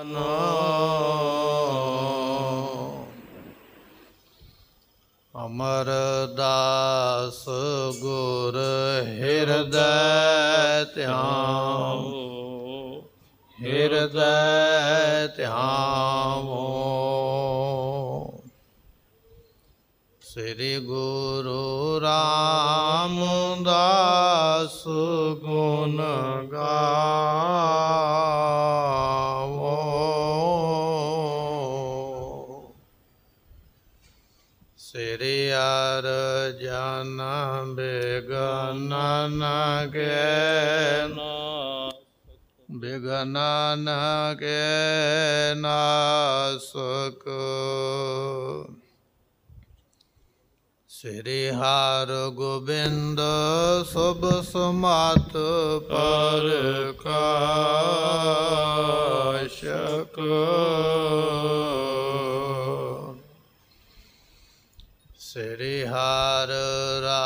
ਅਮਰਦਾਸ ਗੁਰ ਹਿਰਦੈ ਧਿਆਵੋ ਹਿਰਦੈ ਧਿਆਵੋ ਸ੍ਰੀ ਗੁਰੂ ਰਾਮਦਾਸ ਗੁਣ ਗਾ ਬਿਗਨ ਨਾਸਕ ਸ੍ਰੀ ਹਰ ਗੋਬਿੰਦ ਸਭ ਸਮਾਤ ਪਰ ਕਾਸ਼ਕ ਸ੍ਰੀ ਹਰ ਰਾ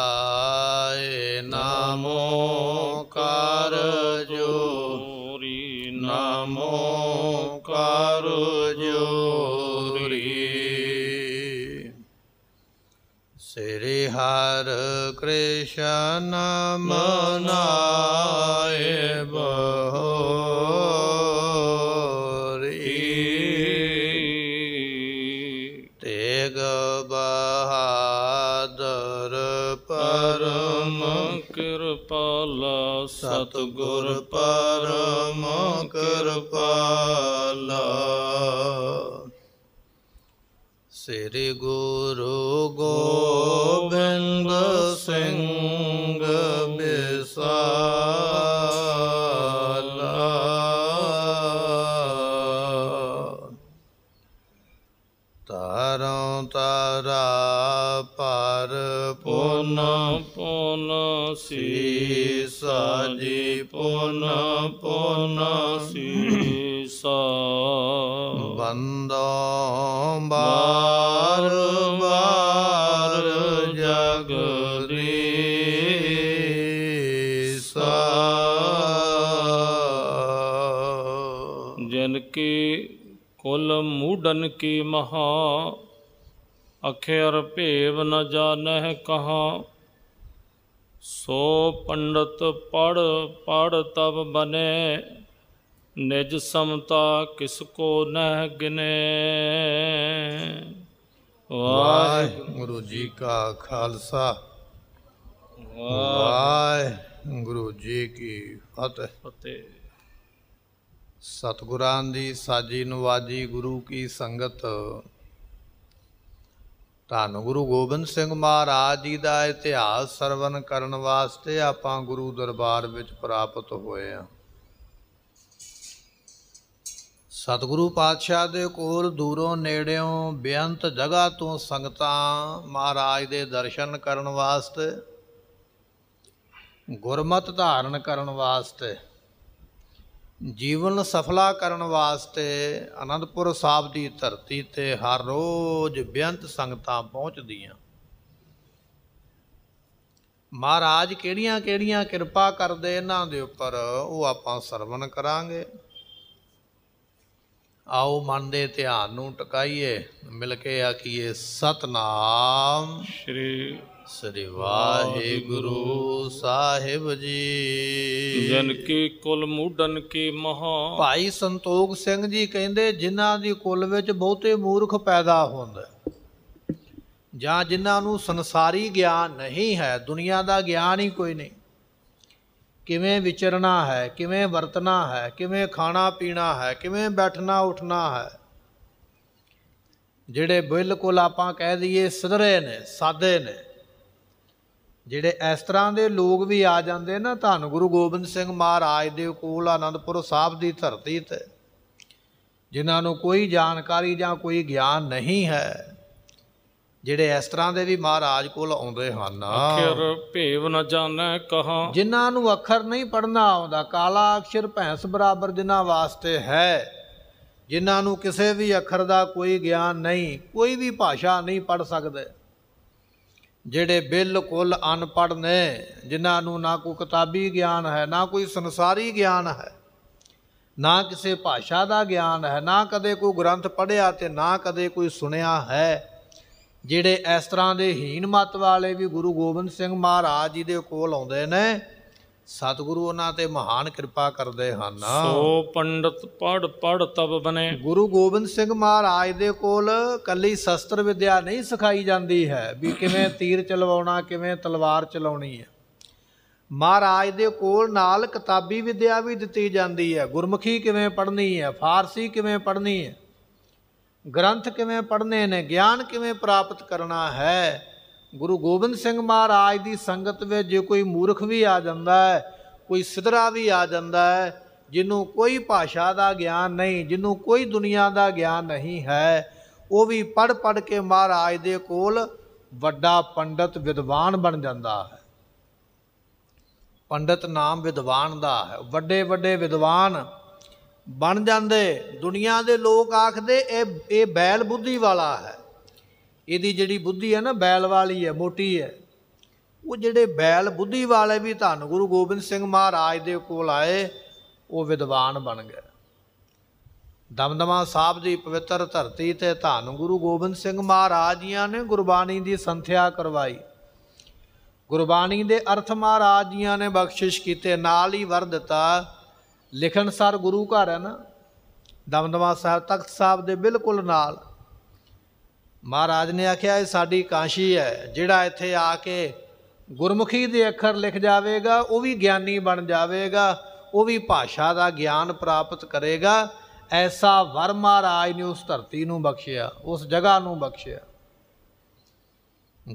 ਸ੍ਰੀ ਹਰਿ ਕ੍ਰਿਸ਼ਨ ਮਨਾਏ ਬਹੋਰੀ ਤੇਗ ਬਹਾਦਰ ਪਰਮ ਕਿਰਪਾਲਾ ਸਤਗੁਰ ਪਰਮ ਕਿਰਪਾਲਾ ਸ੍ਰੀ ਗੁਰੂ ਗੋਬਿੰਦ ਸਿੰਘ ਬਿਸਾਲਾ ਤਾਰੋਂ ਤਾਰਾ ਪਰ ਪੁਨ ਪੁਨ ਸੀ ਸਾਜੀ ਪੁਨ ਪੁਨ ਸੀ ਮੰਦੋ ਬਾਰ ਬਾਰ ਜਗਦੀਸਾ ਜਨ ਕੇ ਕੁਲ ਮੂਡਨ ਕੀ ਮਹਾ ਅਖੇਰ ਭੇਵ ਨ ਜਾਣਹਿ ਕਹਾ ਸੋ ਪੰਡਤ ਪੜ ਪੜ ਤਬ ਬਨੇ ਨਿਜ ਸਮਤਾ ਕਿਸ ਕੋ ਨਹਿ ਗਿਨੇ ਵਾਹਿਗੁਰੂ ਜੀ ਕਾ ਖਾਲਸਾ ਵਾਹਿਗੁਰੂ ਜੀ ਕੀ ਫਤਿਹ ਫਤਿਹ ਸਤਿਗੁਰਾਂ ਦੀ ਸਾਜੀ ਨਵਾਜੀ ਗੁਰੂ ਕੀ ਸੰਗਤ ਧੰਨ ਗੁਰੂ ਗੋਬਿੰਦ ਸਿੰਘ ਮਹਾਰਾਜ ਜੀ ਦਾ ਇਤਿਹਾਸ ਸਰਵਨ ਕਰਨ ਵਾਸਤੇ ਆਪਾਂ ਗੁਰੂ ਦਰਬਾਰ ਵਿੱਚ ਪ੍ਰਾਪਤ ਹੋਏ ਆ ਸਤਿਗੁਰੂ ਪਾਤਸ਼ਾਹ ਦੇ ਕੋਲ ਦੂਰੋਂ ਨੇੜਿਓਂ ਬੇਅੰਤ ਜਗ੍ਹਾ ਤੋਂ ਸੰਗਤਾਂ ਮਹਾਰਾਜ ਦੇ ਦਰਸ਼ਨ ਕਰਨ ਵਾਸਤੇ ਗੁਰਮਤ ਧਾਰਨ ਕਰਨ ਵਾਸਤੇ ਜੀਵਨ ਸਫਲਾ ਕਰਨ ਵਾਸਤੇ ਅਨੰਦਪੁਰ ਸਾਹਿਬ ਦੀ ਧਰਤੀ ਤੇ ਹਰ ਰੋਜ਼ ਬੇਅੰਤ ਸੰਗਤਾਂ ਪਹੁੰਚਦੀਆਂ ਮਹਾਰਾਜ ਕਿਹੜੀਆਂ-ਕਿਹੜੀਆਂ ਕਿਰਪਾ ਕਰਦੇ ਇਹਨਾਂ ਦੇ ਉੱਪਰ ਉਹ ਆਪਾਂ ਸਰਵਣ ਕਰਾਂਗੇ ਆਓ ਮਨ ਦੇ ਧਿਆਨ ਨੂੰ ਟਿਕਾਈਏ ਮਿਲ ਕੇ ਆਖੀਏ ਸਤਨਾਮ ਸ੍ਰੀ ਸ੍ਰੀ ਵਾਹਿਗੁਰੂ ਸਾਹਿਬ ਜੀ ਜਨ ਕੀ ਕੁਲ ਮੂਡਨ ਕੀ ਮਹਾ ਭਾਈ ਸੰਤੋਖ ਸਿੰਘ ਜੀ ਕਹਿੰਦੇ ਜਿਨ੍ਹਾਂ ਦੀ ਕੁਲ ਵਿੱਚ ਬਹੁਤੇ ਮੂਰਖ ਪੈਦਾ ਹੁੰਦੇ ਜਾਂ ਜਿਨ੍ਹਾਂ ਨੂੰ ਸੰਸਾਰੀ ਗਿਆਨ ਨਹੀਂ ਹੈ ਦੁਨੀਆ ਦਾ ਗਿਆਨ ਹੀ ਕੋਈ ਨਹੀਂ ਕਿਵੇਂ ਵਿਚਰਨਾ ਹੈ ਕਿਵੇਂ ਵਰਤਣਾ ਹੈ ਕਿਵੇਂ ਖਾਣਾ ਪੀਣਾ ਹੈ ਕਿਵੇਂ ਬੈਠਣਾ ਉੱਠਣਾ ਹੈ ਜਿਹੜੇ ਬਿਲਕੁਲ ਆਪਾਂ ਕਹਿ ਦਈਏ ਸਧਰੇ ਨੇ ਸਾਦੇ ਨੇ ਜਿਹੜੇ ਇਸ ਤਰ੍ਹਾਂ ਦੇ ਲੋਕ ਵੀ ਆ ਜਾਂਦੇ ਨਾ ਧੰਨ ਗੁਰੂ ਗੋਬਿੰਦ ਸਿੰਘ ਮਹਾਰਾਜ ਦੇ ਕੋਲ ਆਨੰਦਪੁਰ ਸਾਹਿਬ ਦੀ ਧਰਤੀ ਤੇ ਜਿਨ੍ਹਾਂ ਨੂੰ ਕੋਈ ਜਾਣਕਾਰੀ ਜਾਂ ਕੋਈ ਗਿਆਨ ਨਹੀਂ ਹੈ ਜਿਹੜੇ ਇਸ ਤਰ੍ਹਾਂ ਦੇ ਵੀ ਮਹਾਰਾਜ ਕੋਲ ਆਉਂਦੇ ਹਨ ਅਖਰ ਭੇਵ ਨਾ ਜਾਣੈ ਕਹਾ ਜਿਨ੍ਹਾਂ ਨੂੰ ਅੱਖਰ ਨਹੀਂ ਪੜਨਾ ਆਉਂਦਾ ਕਾਲਾ ਅਕਸ਼ਰ ਭੈਂਸ ਬਰਾਬਰ ਜਿਨ੍ਹਾਂ ਵਾਸਤੇ ਹੈ ਜਿਨ੍ਹਾਂ ਨੂੰ ਕਿਸੇ ਵੀ ਅੱਖਰ ਦਾ ਕੋਈ ਗਿਆਨ ਨਹੀਂ ਕੋਈ ਵੀ ਭਾਸ਼ਾ ਨਹੀਂ ਪੜ ਸਕਦੇ ਜਿਹੜੇ ਬਿਲਕੁਲ ਅਨਪੜ ਨੇ ਜਿਨ੍ਹਾਂ ਨੂੰ ਨਾ ਕੋਈ ਕਿਤਾਬੀ ਗਿਆਨ ਹੈ ਨਾ ਕੋਈ ਸੰਸਾਰੀ ਗਿਆਨ ਹੈ ਨਾ ਕਿਸੇ ਭਾਸ਼ਾ ਦਾ ਗਿਆਨ ਹੈ ਨਾ ਕਦੇ ਕੋਈ ਗ੍ਰੰਥ ਪੜ੍ਹਿਆ ਤੇ ਨਾ ਕਦੇ ਕੋਈ ਸੁਣਿਆ ਹੈ ਜਿਹੜੇ ਇਸ ਤਰ੍ਹਾਂ ਦੇ ਹੀਣ ਮਤ ਵਾਲੇ ਵੀ ਗੁਰੂ ਗੋਬਿੰਦ ਸਿੰਘ ਮਹਾਰਾਜ ਜੀ ਦੇ ਕੋਲ ਆਉਂਦੇ ਨੇ ਸਤਿਗੁਰੂ ਉਹਨਾਂ ਤੇ ਮਹਾਨ ਕਿਰਪਾ ਕਰਦੇ ਹਨ ਸੋ ਪੰਡਤ ਪੜ ਪੜ ਤਬ ਬਨੇ ਗੁਰੂ ਗੋਬਿੰਦ ਸਿੰਘ ਮਹਾਰਾਜ ਦੇ ਕੋਲ ਕੱਲੀ ਸ਼ਸਤਰ ਵਿਦਿਆ ਨਹੀਂ ਸਿਖਾਈ ਜਾਂਦੀ ਹੈ ਵੀ ਕਿਵੇਂ ਤੀਰ ਚਲਵਾਉਣਾ ਕਿਵੇਂ ਤਲਵਾਰ ਚਲਾਉਣੀ ਹੈ ਮਹਾਰਾਜ ਦੇ ਕੋਲ ਨਾਲ ਕਿਤਾਬੀ ਵਿਦਿਆ ਵੀ ਦਿੱਤੀ ਜਾਂਦੀ ਹੈ ਗੁਰਮੁਖੀ ਕਿਵੇਂ ਪੜ੍ਹਨੀ ਹੈ ਫਾਰਸੀ ਕਿਵੇਂ ਪੜ੍ਹਨੀ ਹੈ ਗ੍ਰੰਥ ਕਿਵੇਂ ਪੜ੍ਹਨੇ ਨੇ ਗਿਆਨ ਕਿਵੇਂ ਪ੍ਰਾਪਤ ਕਰਨਾ ਹੈ ਗੁਰੂ ਗੋਬਿੰਦ ਸਿੰਘ ਮਹਾਰਾਜ ਦੀ ਸੰਗਤ ਵਿੱਚ ਜੇ ਕੋਈ ਮੂਰਖ ਵੀ ਆ ਜਾਂਦਾ ਹੈ ਕੋਈ ਸਿਧਰਾ ਵੀ ਆ ਜਾਂਦਾ ਹੈ ਜਿਹਨੂੰ ਕੋਈ ਭਾਸ਼ਾ ਦਾ ਗਿਆਨ ਨਹੀਂ ਜਿਹਨੂੰ ਕੋਈ ਦੁਨੀਆ ਦਾ ਗਿਆਨ ਨਹੀਂ ਹੈ ਉਹ ਵੀ ਪੜ ਪੜ ਕੇ ਮਹਾਰਾਜ ਦੇ ਕੋਲ ਵੱਡਾ ਪੰਡਤ ਵਿਦਵਾਨ ਬਣ ਜਾਂਦਾ ਹੈ ਪੰਡਤ ਨਾਮ ਵਿਦਵਾਨ ਦਾ ਹੈ ਵੱਡੇ ਵੱਡੇ ਵਿਦਵਾਨ ਬਣ ਜਾਂਦੇ ਦੁਨੀਆ ਦੇ ਲੋਕ ਆਖਦੇ ਇਹ ਇਹ ਬੈਲ ਬੁੱਧੀ ਵਾਲਾ ਹੈ ਇਹਦੀ ਜਿਹੜੀ ਬੁੱਧੀ ਹੈ ਨਾ ਬੈਲ ਵਾਲੀ ਹੈ ਮੋਟੀ ਹੈ ਉਹ ਜਿਹੜੇ ਬੈਲ ਬੁੱਧੀ ਵਾਲੇ ਵੀ ਧੰਨ ਗੁਰੂ ਗੋਬਿੰਦ ਸਿੰਘ ਮਹਾਰਾਜ ਦੇ ਕੋਲ ਆਏ ਉਹ ਵਿਦਵਾਨ ਬਣ ਗਏ ਦਮਦਮਾ ਸਾਹਿਬ ਦੀ ਪਵਿੱਤਰ ਧਰਤੀ ਤੇ ਧੰਨ ਗੁਰੂ ਗੋਬਿੰਦ ਸਿੰਘ ਮਹਾਰਾਜ ਜੀਆਂ ਨੇ ਗੁਰਬਾਣੀ ਦੀ ਸੰਥਿਆ ਕਰਵਾਈ ਗੁਰਬਾਣੀ ਦੇ ਅਰਥ ਮਹਾਰਾਜ ਜੀਆਂ ਨੇ ਬਖਸ਼ਿਸ਼ ਕੀਤੇ ਨਾਲ ਹੀ ਵਰ ਦਿੱਤਾ ਲਿਖਣਸਾਰ ਗੁਰੂ ਘਰ ਹੈ ਨਾ ਦਮਦਮਾ ਸਾਹਿਬ ਤਖਤ ਸਾਹਿਬ ਦੇ ਬਿਲਕੁਲ ਨਾਲ ਮਹਾਰਾਜ ਨੇ ਆਖਿਆ ਇਹ ਸਾਡੀ ਕਾਂਸ਼ੀ ਹੈ ਜਿਹੜਾ ਇੱਥੇ ਆ ਕੇ ਗੁਰਮੁਖੀ ਦੇ ਅੱਖਰ ਲਿਖ ਜਾਵੇਗਾ ਉਹ ਵੀ ਗਿਆਨੀ ਬਣ ਜਾਵੇਗਾ ਉਹ ਵੀ ਭਾਸ਼ਾ ਦਾ ਗਿਆਨ ਪ੍ਰਾਪਤ ਕਰੇਗਾ ਐਸਾ ਵਰ ਮਹਾਰਾਜ ਨੇ ਉਸ ਧਰਤੀ ਨੂੰ ਬਖਸ਼ਿਆ ਉਸ ਜਗ੍ਹਾ ਨੂੰ ਬਖਸ਼ਿਆ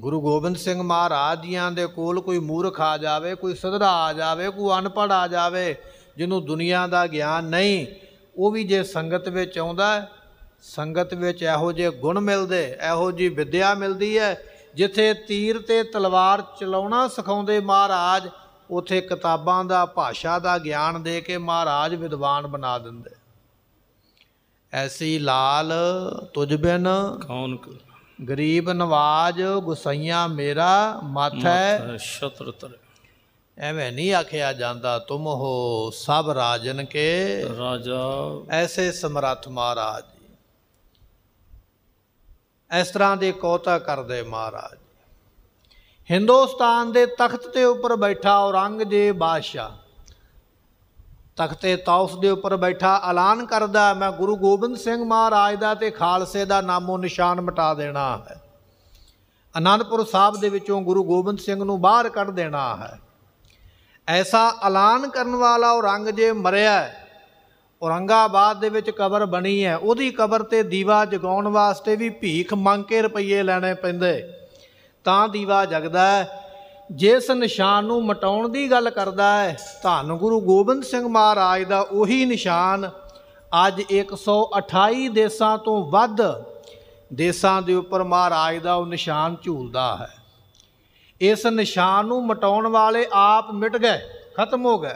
ਗੁਰੂ ਗੋਬਿੰਦ ਸਿੰਘ ਮਹਾਰਾਜ ਜੀਆਂ ਦੇ ਕੋਲ ਕੋਈ ਮੂਰਖ ਆ ਜਾਵੇ ਕੋਈ ਸਧਰਾ ਆ ਜਾਵੇ ਕੋਈ ਅਨਪੜ ਆ ਜਾਵੇ ਜਿਹਨੂੰ ਦੁਨੀਆ ਦਾ ਗਿਆਨ ਨਹੀਂ ਉਹ ਵੀ ਜੇ ਸੰਗਤ ਵਿੱਚ ਆਉਂਦਾ ਸੰਗਤ ਵਿੱਚ ਇਹੋ ਜਿਹੇ ਗੁਣ ਮਿਲਦੇ ਇਹੋ ਜੀ ਵਿਦਿਆ ਮਿਲਦੀ ਹੈ ਜਿੱਥੇ ਤੀਰ ਤੇ ਤਲਵਾਰ ਚਲਾਉਣਾ ਸਿਖਾਉਂਦੇ ਮਹਾਰਾਜ ਉਥੇ ਕਿਤਾਬਾਂ ਦਾ ਭਾਸ਼ਾ ਦਾ ਗਿਆਨ ਦੇ ਕੇ ਮਹਾਰਾਜ ਵਿਦਵਾਨ ਬਣਾ ਦਿੰਦੇ ਐਸੀ ਲਾਲ ਤੁਜ ਬਿਨ ਕੌਣ ਗਰੀਬ ਨਵਾਜ ਗੁਸਈਆ ਮੇਰਾ ਮਾਥਾ ਸ਼ਤਰਤਰੇ ਐਵੇਂ ਨਹੀਂ ਆਖਿਆ ਜਾਂਦਾ ਤੁਮ ਹੋ ਸਭ ਰਾਜਨ ਕੇ ਰਾਜਾ ਐਸੇ ਸਮਰੱਥ ਮਹਾਰਾਜ ਇਸ ਤਰ੍ਹਾਂ ਦੇ ਕੋਤਾ ਕਰਦੇ ਮਹਾਰਾਜ ਹਿੰਦੁਸਤਾਨ ਦੇ ਤਖਤ ਤੇ ਉੱਪਰ ਬੈਠਾ ਔਰੰਗਜ਼ੇਬ ਬਾਦਸ਼ਾਹ ਤਖਤੇ ਤੌਸ ਦੇ ਉੱਪਰ ਬੈਠਾ ਐਲਾਨ ਕਰਦਾ ਮੈਂ ਗੁਰੂ ਗੋਬਿੰਦ ਸਿੰਘ ਮਹਾਰਾਜ ਦਾ ਤੇ ਖਾਲਸੇ ਦਾ ਨਾਮੋ ਨਿਸ਼ਾਨ ਮਿਟਾ ਦੇਣਾ ਹੈ ਅਨੰਦਪੁਰ ਸਾਹਿਬ ਦੇ ਵਿੱਚੋਂ ਗੁਰੂ ਗੋਬਿੰਦ ਸਿੰਘ ਨੂੰ ਬਾਹਰ ਕੱਢ ਦੇਣਾ ਹੈ ਐਸਾ ਐਲਾਨ ਕਰਨ ਵਾਲਾ ਔਰੰਗਜ਼ੇਬ ਮਰਿਆ ਔਰੰਗਾਬਾਦ ਦੇ ਵਿੱਚ ਕਬਰ ਬਣੀ ਹੈ ਉਹਦੀ ਕਬਰ ਤੇ ਦੀਵਾ ਜਗਾਉਣ ਵਾਸਤੇ ਵੀ ਭੀਖ ਮੰਗ ਕੇ ਰੁਪਏ ਲੈਣੇ ਪੈਂਦੇ ਤਾਂ ਦੀਵਾ ਜਗਦਾ ਹੈ ਜਿਸ ਨਿਸ਼ਾਨ ਨੂੰ ਮਟਾਉਣ ਦੀ ਗੱਲ ਕਰਦਾ ਹੈ ਧੰਨ ਗੁਰੂ ਗੋਬਿੰਦ ਸਿੰਘ ਮਹਾਰਾਜ ਦਾ ਉਹੀ ਨਿਸ਼ਾਨ ਅੱਜ 128 ਦੇਸ਼ਾਂ ਤੋਂ ਵੱਧ ਦੇਸ਼ਾਂ ਦੇ ਉੱਪਰ ਮਹਾਰਾਜ ਦਾ ਉਹ ਨਿਸ਼ਾਨ ਝੂਲਦਾ ਹੈ ਇਸ ਨਿਸ਼ਾਨ ਨੂੰ ਮਟਾਉਣ ਵਾਲੇ ਆਪ ਮਿਟ ਗਏ ਖਤਮ ਹੋ ਗਏ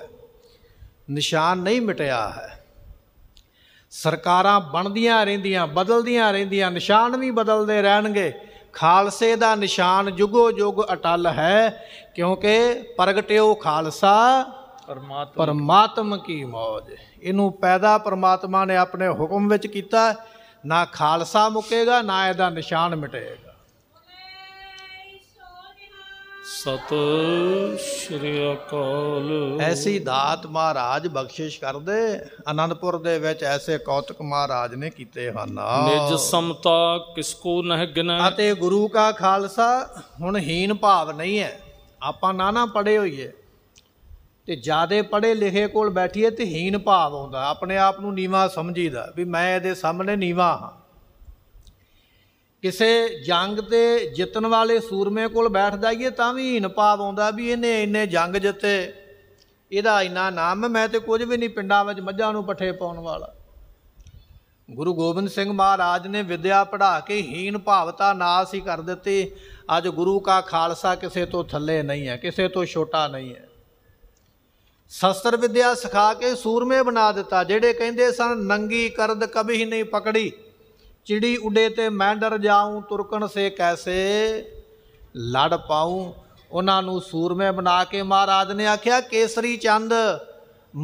ਨਿਸ਼ਾਨ ਨਹੀਂ ਮਿਟਿਆ ਹੈ ਸਰਕਾਰਾਂ ਬਣਦੀਆਂ ਰਹਿੰਦੀਆਂ ਬਦਲਦੀਆਂ ਰਹਿੰਦੀਆਂ ਨਿਸ਼ਾਨ ਵੀ ਬਦਲਦੇ ਰਹਿਣਗੇ ਖਾਲਸੇ ਦਾ ਨਿਸ਼ਾਨ ਜੁਗੋ ਜੁਗ ਅਟਲ ਹੈ ਕਿਉਂਕਿ ਪ੍ਰਗਟਿਓ ਖਾਲਸਾ ਪਰਮਾਤਮ ਪਰਮਾਤਮ ਕੀ ਮੌਜ ਇਹਨੂੰ ਪੈਦਾ ਪਰਮਾਤਮਾ ਨੇ ਆਪਣੇ ਹੁਕਮ ਵਿੱਚ ਕੀਤਾ ਨਾ ਖਾਲਸਾ ਮੁਕੇਗਾ ਨਾ ਇਹਦਾ ਨਿਸ਼ਾਨ ਮਿਟੇਗਾ ਸਤ ਸ਼੍ਰੀ ਅਕਾਲ ਐਸੀ ਦਾਤ ਮਹਾਰਾਜ ਬਖਸ਼ਿਸ਼ ਕਰਦੇ ਅਨੰਦਪੁਰ ਦੇ ਵਿੱਚ ਐਸੇ ਕੌਤਕ ਮਹਾਰਾਜ ਨੇ ਕੀਤੇ ਹਨ ਨਿਜ ਸਮਤਾ ਕਿਸ ਕੋ ਨਹਿ ਗਿਨੈ ਅਤੇ ਗੁਰੂ ਕਾ ਖਾਲਸਾ ਹੁਣ ਹੀਨ ਭਾਵ ਨਹੀਂ ਹੈ ਆਪਾਂ ਨਾ ਨਾ ਪੜੇ ਹੋਈਏ ਤੇ ਜਿਆਦੇ ਪੜੇ ਲਿਖੇ ਕੋਲ ਬੈਠੀਏ ਤੇ ਹੀਨ ਭਾਵ ਹੁੰਦਾ ਆਪਣੇ ਆਪ ਨੂੰ ਨੀਵਾ ਸਮਝੀਦਾ ਵੀ ਮੈਂ ਇਹਦੇ ਸਾਹਮਣੇ ਨੀਵਾ ਹਾਂ ਕਿਸੇ ਜੰਗ ਤੇ ਜਿੱਤਣ ਵਾਲੇ ਸੂਰਮੇ ਕੋਲ ਬੈਠ ਜਾਈਏ ਤਾਂ ਵੀ ਹੀਨ ਭਾਵ ਆਉਂਦਾ ਵੀ ਇਹਨੇ ਇੰਨੇ ਜੰਗ ਜਿੱਤੇ ਇਹਦਾ ਇੰਨਾ ਨਾਮ ਮੈਂ ਤੇ ਕੁਝ ਵੀ ਨਹੀਂ ਪਿੰਡਾਂ ਵਿੱਚ ਮੱਝਾਂ ਨੂੰ ਪੱਠੇ ਪਾਉਣ ਵਾਲਾ ਗੁਰੂ ਗੋਬਿੰਦ ਸਿੰਘ ਮਹਾਰਾਜ ਨੇ ਵਿਦਿਆ ਪੜ੍ਹਾ ਕੇ ਹੀਨ ਭਾਵਤਾ ਨਾਸ ਹੀ ਕਰ ਦਿੱਤੀ ਅੱਜ ਗੁਰੂ ਕਾ ਖਾਲਸਾ ਕਿਸੇ ਤੋਂ ਥੱਲੇ ਨਹੀਂ ਹੈ ਕਿਸੇ ਤੋਂ ਛੋਟਾ ਨਹੀਂ ਹੈ ਸ਼ਸਤਰ ਵਿਦਿਆ ਸਿਖਾ ਕੇ ਸੂਰਮੇ ਬਣਾ ਦਿੱਤਾ ਜਿਹੜੇ ਕਹਿੰਦੇ ਸਨ ਨੰਗੀ ਕਰਦ ਹੀ ਨਹੀਂ ਪਕੜੀ ਚਿੜੀ ਉਡੇ ਤੇ ਮੈਂ ਡਰ ਜਾਉਂ ਤੁਰਕਣ ਸੇ ਕੈਸੇ ਲੜ ਪਾਉਂ ਉਹਨਾਂ ਨੂੰ ਸੂਰਮੇ ਬਣਾ ਕੇ ਮਹਾਰਾਜ ਨੇ ਆਖਿਆ ਕੇਸਰੀ ਚੰਦ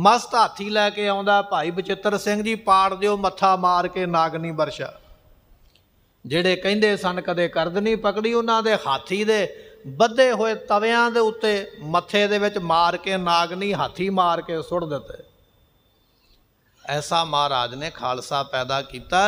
ਮਸਤ ਹਾਥੀ ਲੈ ਕੇ ਆਉਂਦਾ ਭਾਈ ਬਚਿੱਤਰ ਸਿੰਘ ਜੀ ਪਾੜ ਦਿਓ ਮੱਥਾ ਮਾਰ ਕੇ ਨਾਗਨੀ ਵਰਸ਼ਾ ਜਿਹੜੇ ਕਹਿੰਦੇ ਸਨ ਕਦੇ ਕਰਦ ਨਹੀਂ ਪਕੜੀ ਉਹਨਾਂ ਦੇ ਹਾਥੀ ਦੇ ਬੱਧੇ ਹੋਏ ਤਵਿਆਂ ਦੇ ਉੱਤੇ ਮੱਥੇ ਦੇ ਵਿੱਚ ਮਾਰ ਕੇ ਨਾਗਨੀ ਹਾਥੀ ਮਾਰ ਕੇ ਸੁੱਟ ਦਿੱਤੇ ਐਸਾ ਮਹਾਰਾਜ ਨੇ ਖਾਲਸਾ ਪੈਦਾ ਕੀਤਾ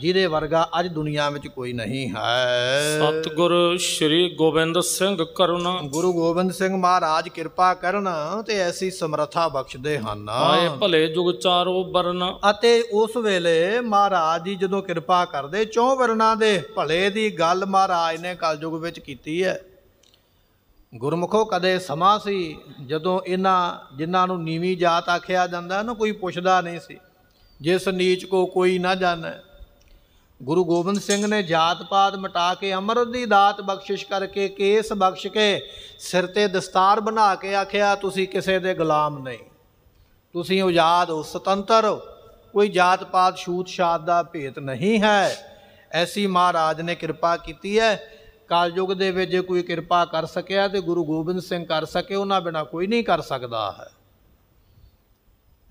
ਜਿਹਦੇ ਵਰਗਾ ਅੱਜ ਦੁਨੀਆ ਵਿੱਚ ਕੋਈ ਨਹੀਂ ਹੈ ਸਤਿਗੁਰ ਸ੍ਰੀ ਗੋਬਿੰਦ ਸਿੰਘ ਕਰਨ ਗੁਰੂ ਗੋਬਿੰਦ ਸਿੰਘ ਮਹਾਰਾਜ ਕਿਰਪਾ ਕਰਨ ਤੇ ਐਸੀ ਸਮਰੱਥਾ ਬਖਸ਼ਦੇ ਹਨ ਆਏ ਭਲੇ ਜੁਗ ਚਾਰੋ ਵਰਨ ਅਤੇ ਉਸ ਵੇਲੇ ਮਹਾਰਾਜ ਜੀ ਜਦੋਂ ਕਿਰਪਾ ਕਰਦੇ ਚੌ ਵਰਨਾ ਦੇ ਭਲੇ ਦੀ ਗੱਲ ਮਹਾਰਾਜ ਨੇ ਕਲਯੁਗ ਵਿੱਚ ਕੀਤੀ ਹੈ ਗੁਰਮੁਖੋ ਕਦੇ ਸਮਾ ਸੀ ਜਦੋਂ ਇਹਨਾਂ ਜਿਨ੍ਹਾਂ ਨੂੰ ਨੀਵੀਂ ਜਾਤ ਆਖਿਆ ਜਾਂਦਾ ਨਾ ਕੋਈ ਪੁੱਛਦਾ ਨਹੀਂ ਸੀ ਜਿਸ ਨੀਚ ਕੋ ਕੋਈ ਨਾ ਜਾਣੈ ਗੁਰੂ ਗੋਬਿੰਦ ਸਿੰਘ ਨੇ ਜਾਤ ਪਾਤ ਮਿਟਾ ਕੇ ਅਮਰਤ ਦੀ ਦਾਤ ਬਖਸ਼ਿਸ਼ ਕਰਕੇ ਕੇਸ ਬਖਸ਼ ਕੇ ਸਿਰ ਤੇ ਦਸਤਾਰ ਬਣਾ ਕੇ ਆਖਿਆ ਤੁਸੀਂ ਕਿਸੇ ਦੇ ਗੁਲਾਮ ਨਹੀਂ ਤੁਸੀਂ ਆਜ਼ਾਦ ਹੋ ਸੁਤੰਤਰ ਹੋ ਕੋਈ ਜਾਤ ਪਾਤ ਛੂਤ ਛਾਤ ਦਾ ਭੇਤ ਨਹੀਂ ਹੈ ਐਸੀ ਮਹਾਰਾਜ ਨੇ ਕਿਰਪਾ ਕੀਤੀ ਹੈ ਕਾਲਯੁਗ ਦੇ ਵਿੱਚ ਜੇ ਕੋਈ ਕਿਰਪਾ ਕਰ ਸਕਿਆ ਤੇ ਗੁਰੂ ਗੋਬਿੰਦ ਸਿੰਘ ਕਰ ਸਕੇ ਉਹਨਾਂ ਬਿਨਾ ਕੋਈ ਨਹੀਂ ਕਰ ਸਕਦਾ ਹੈ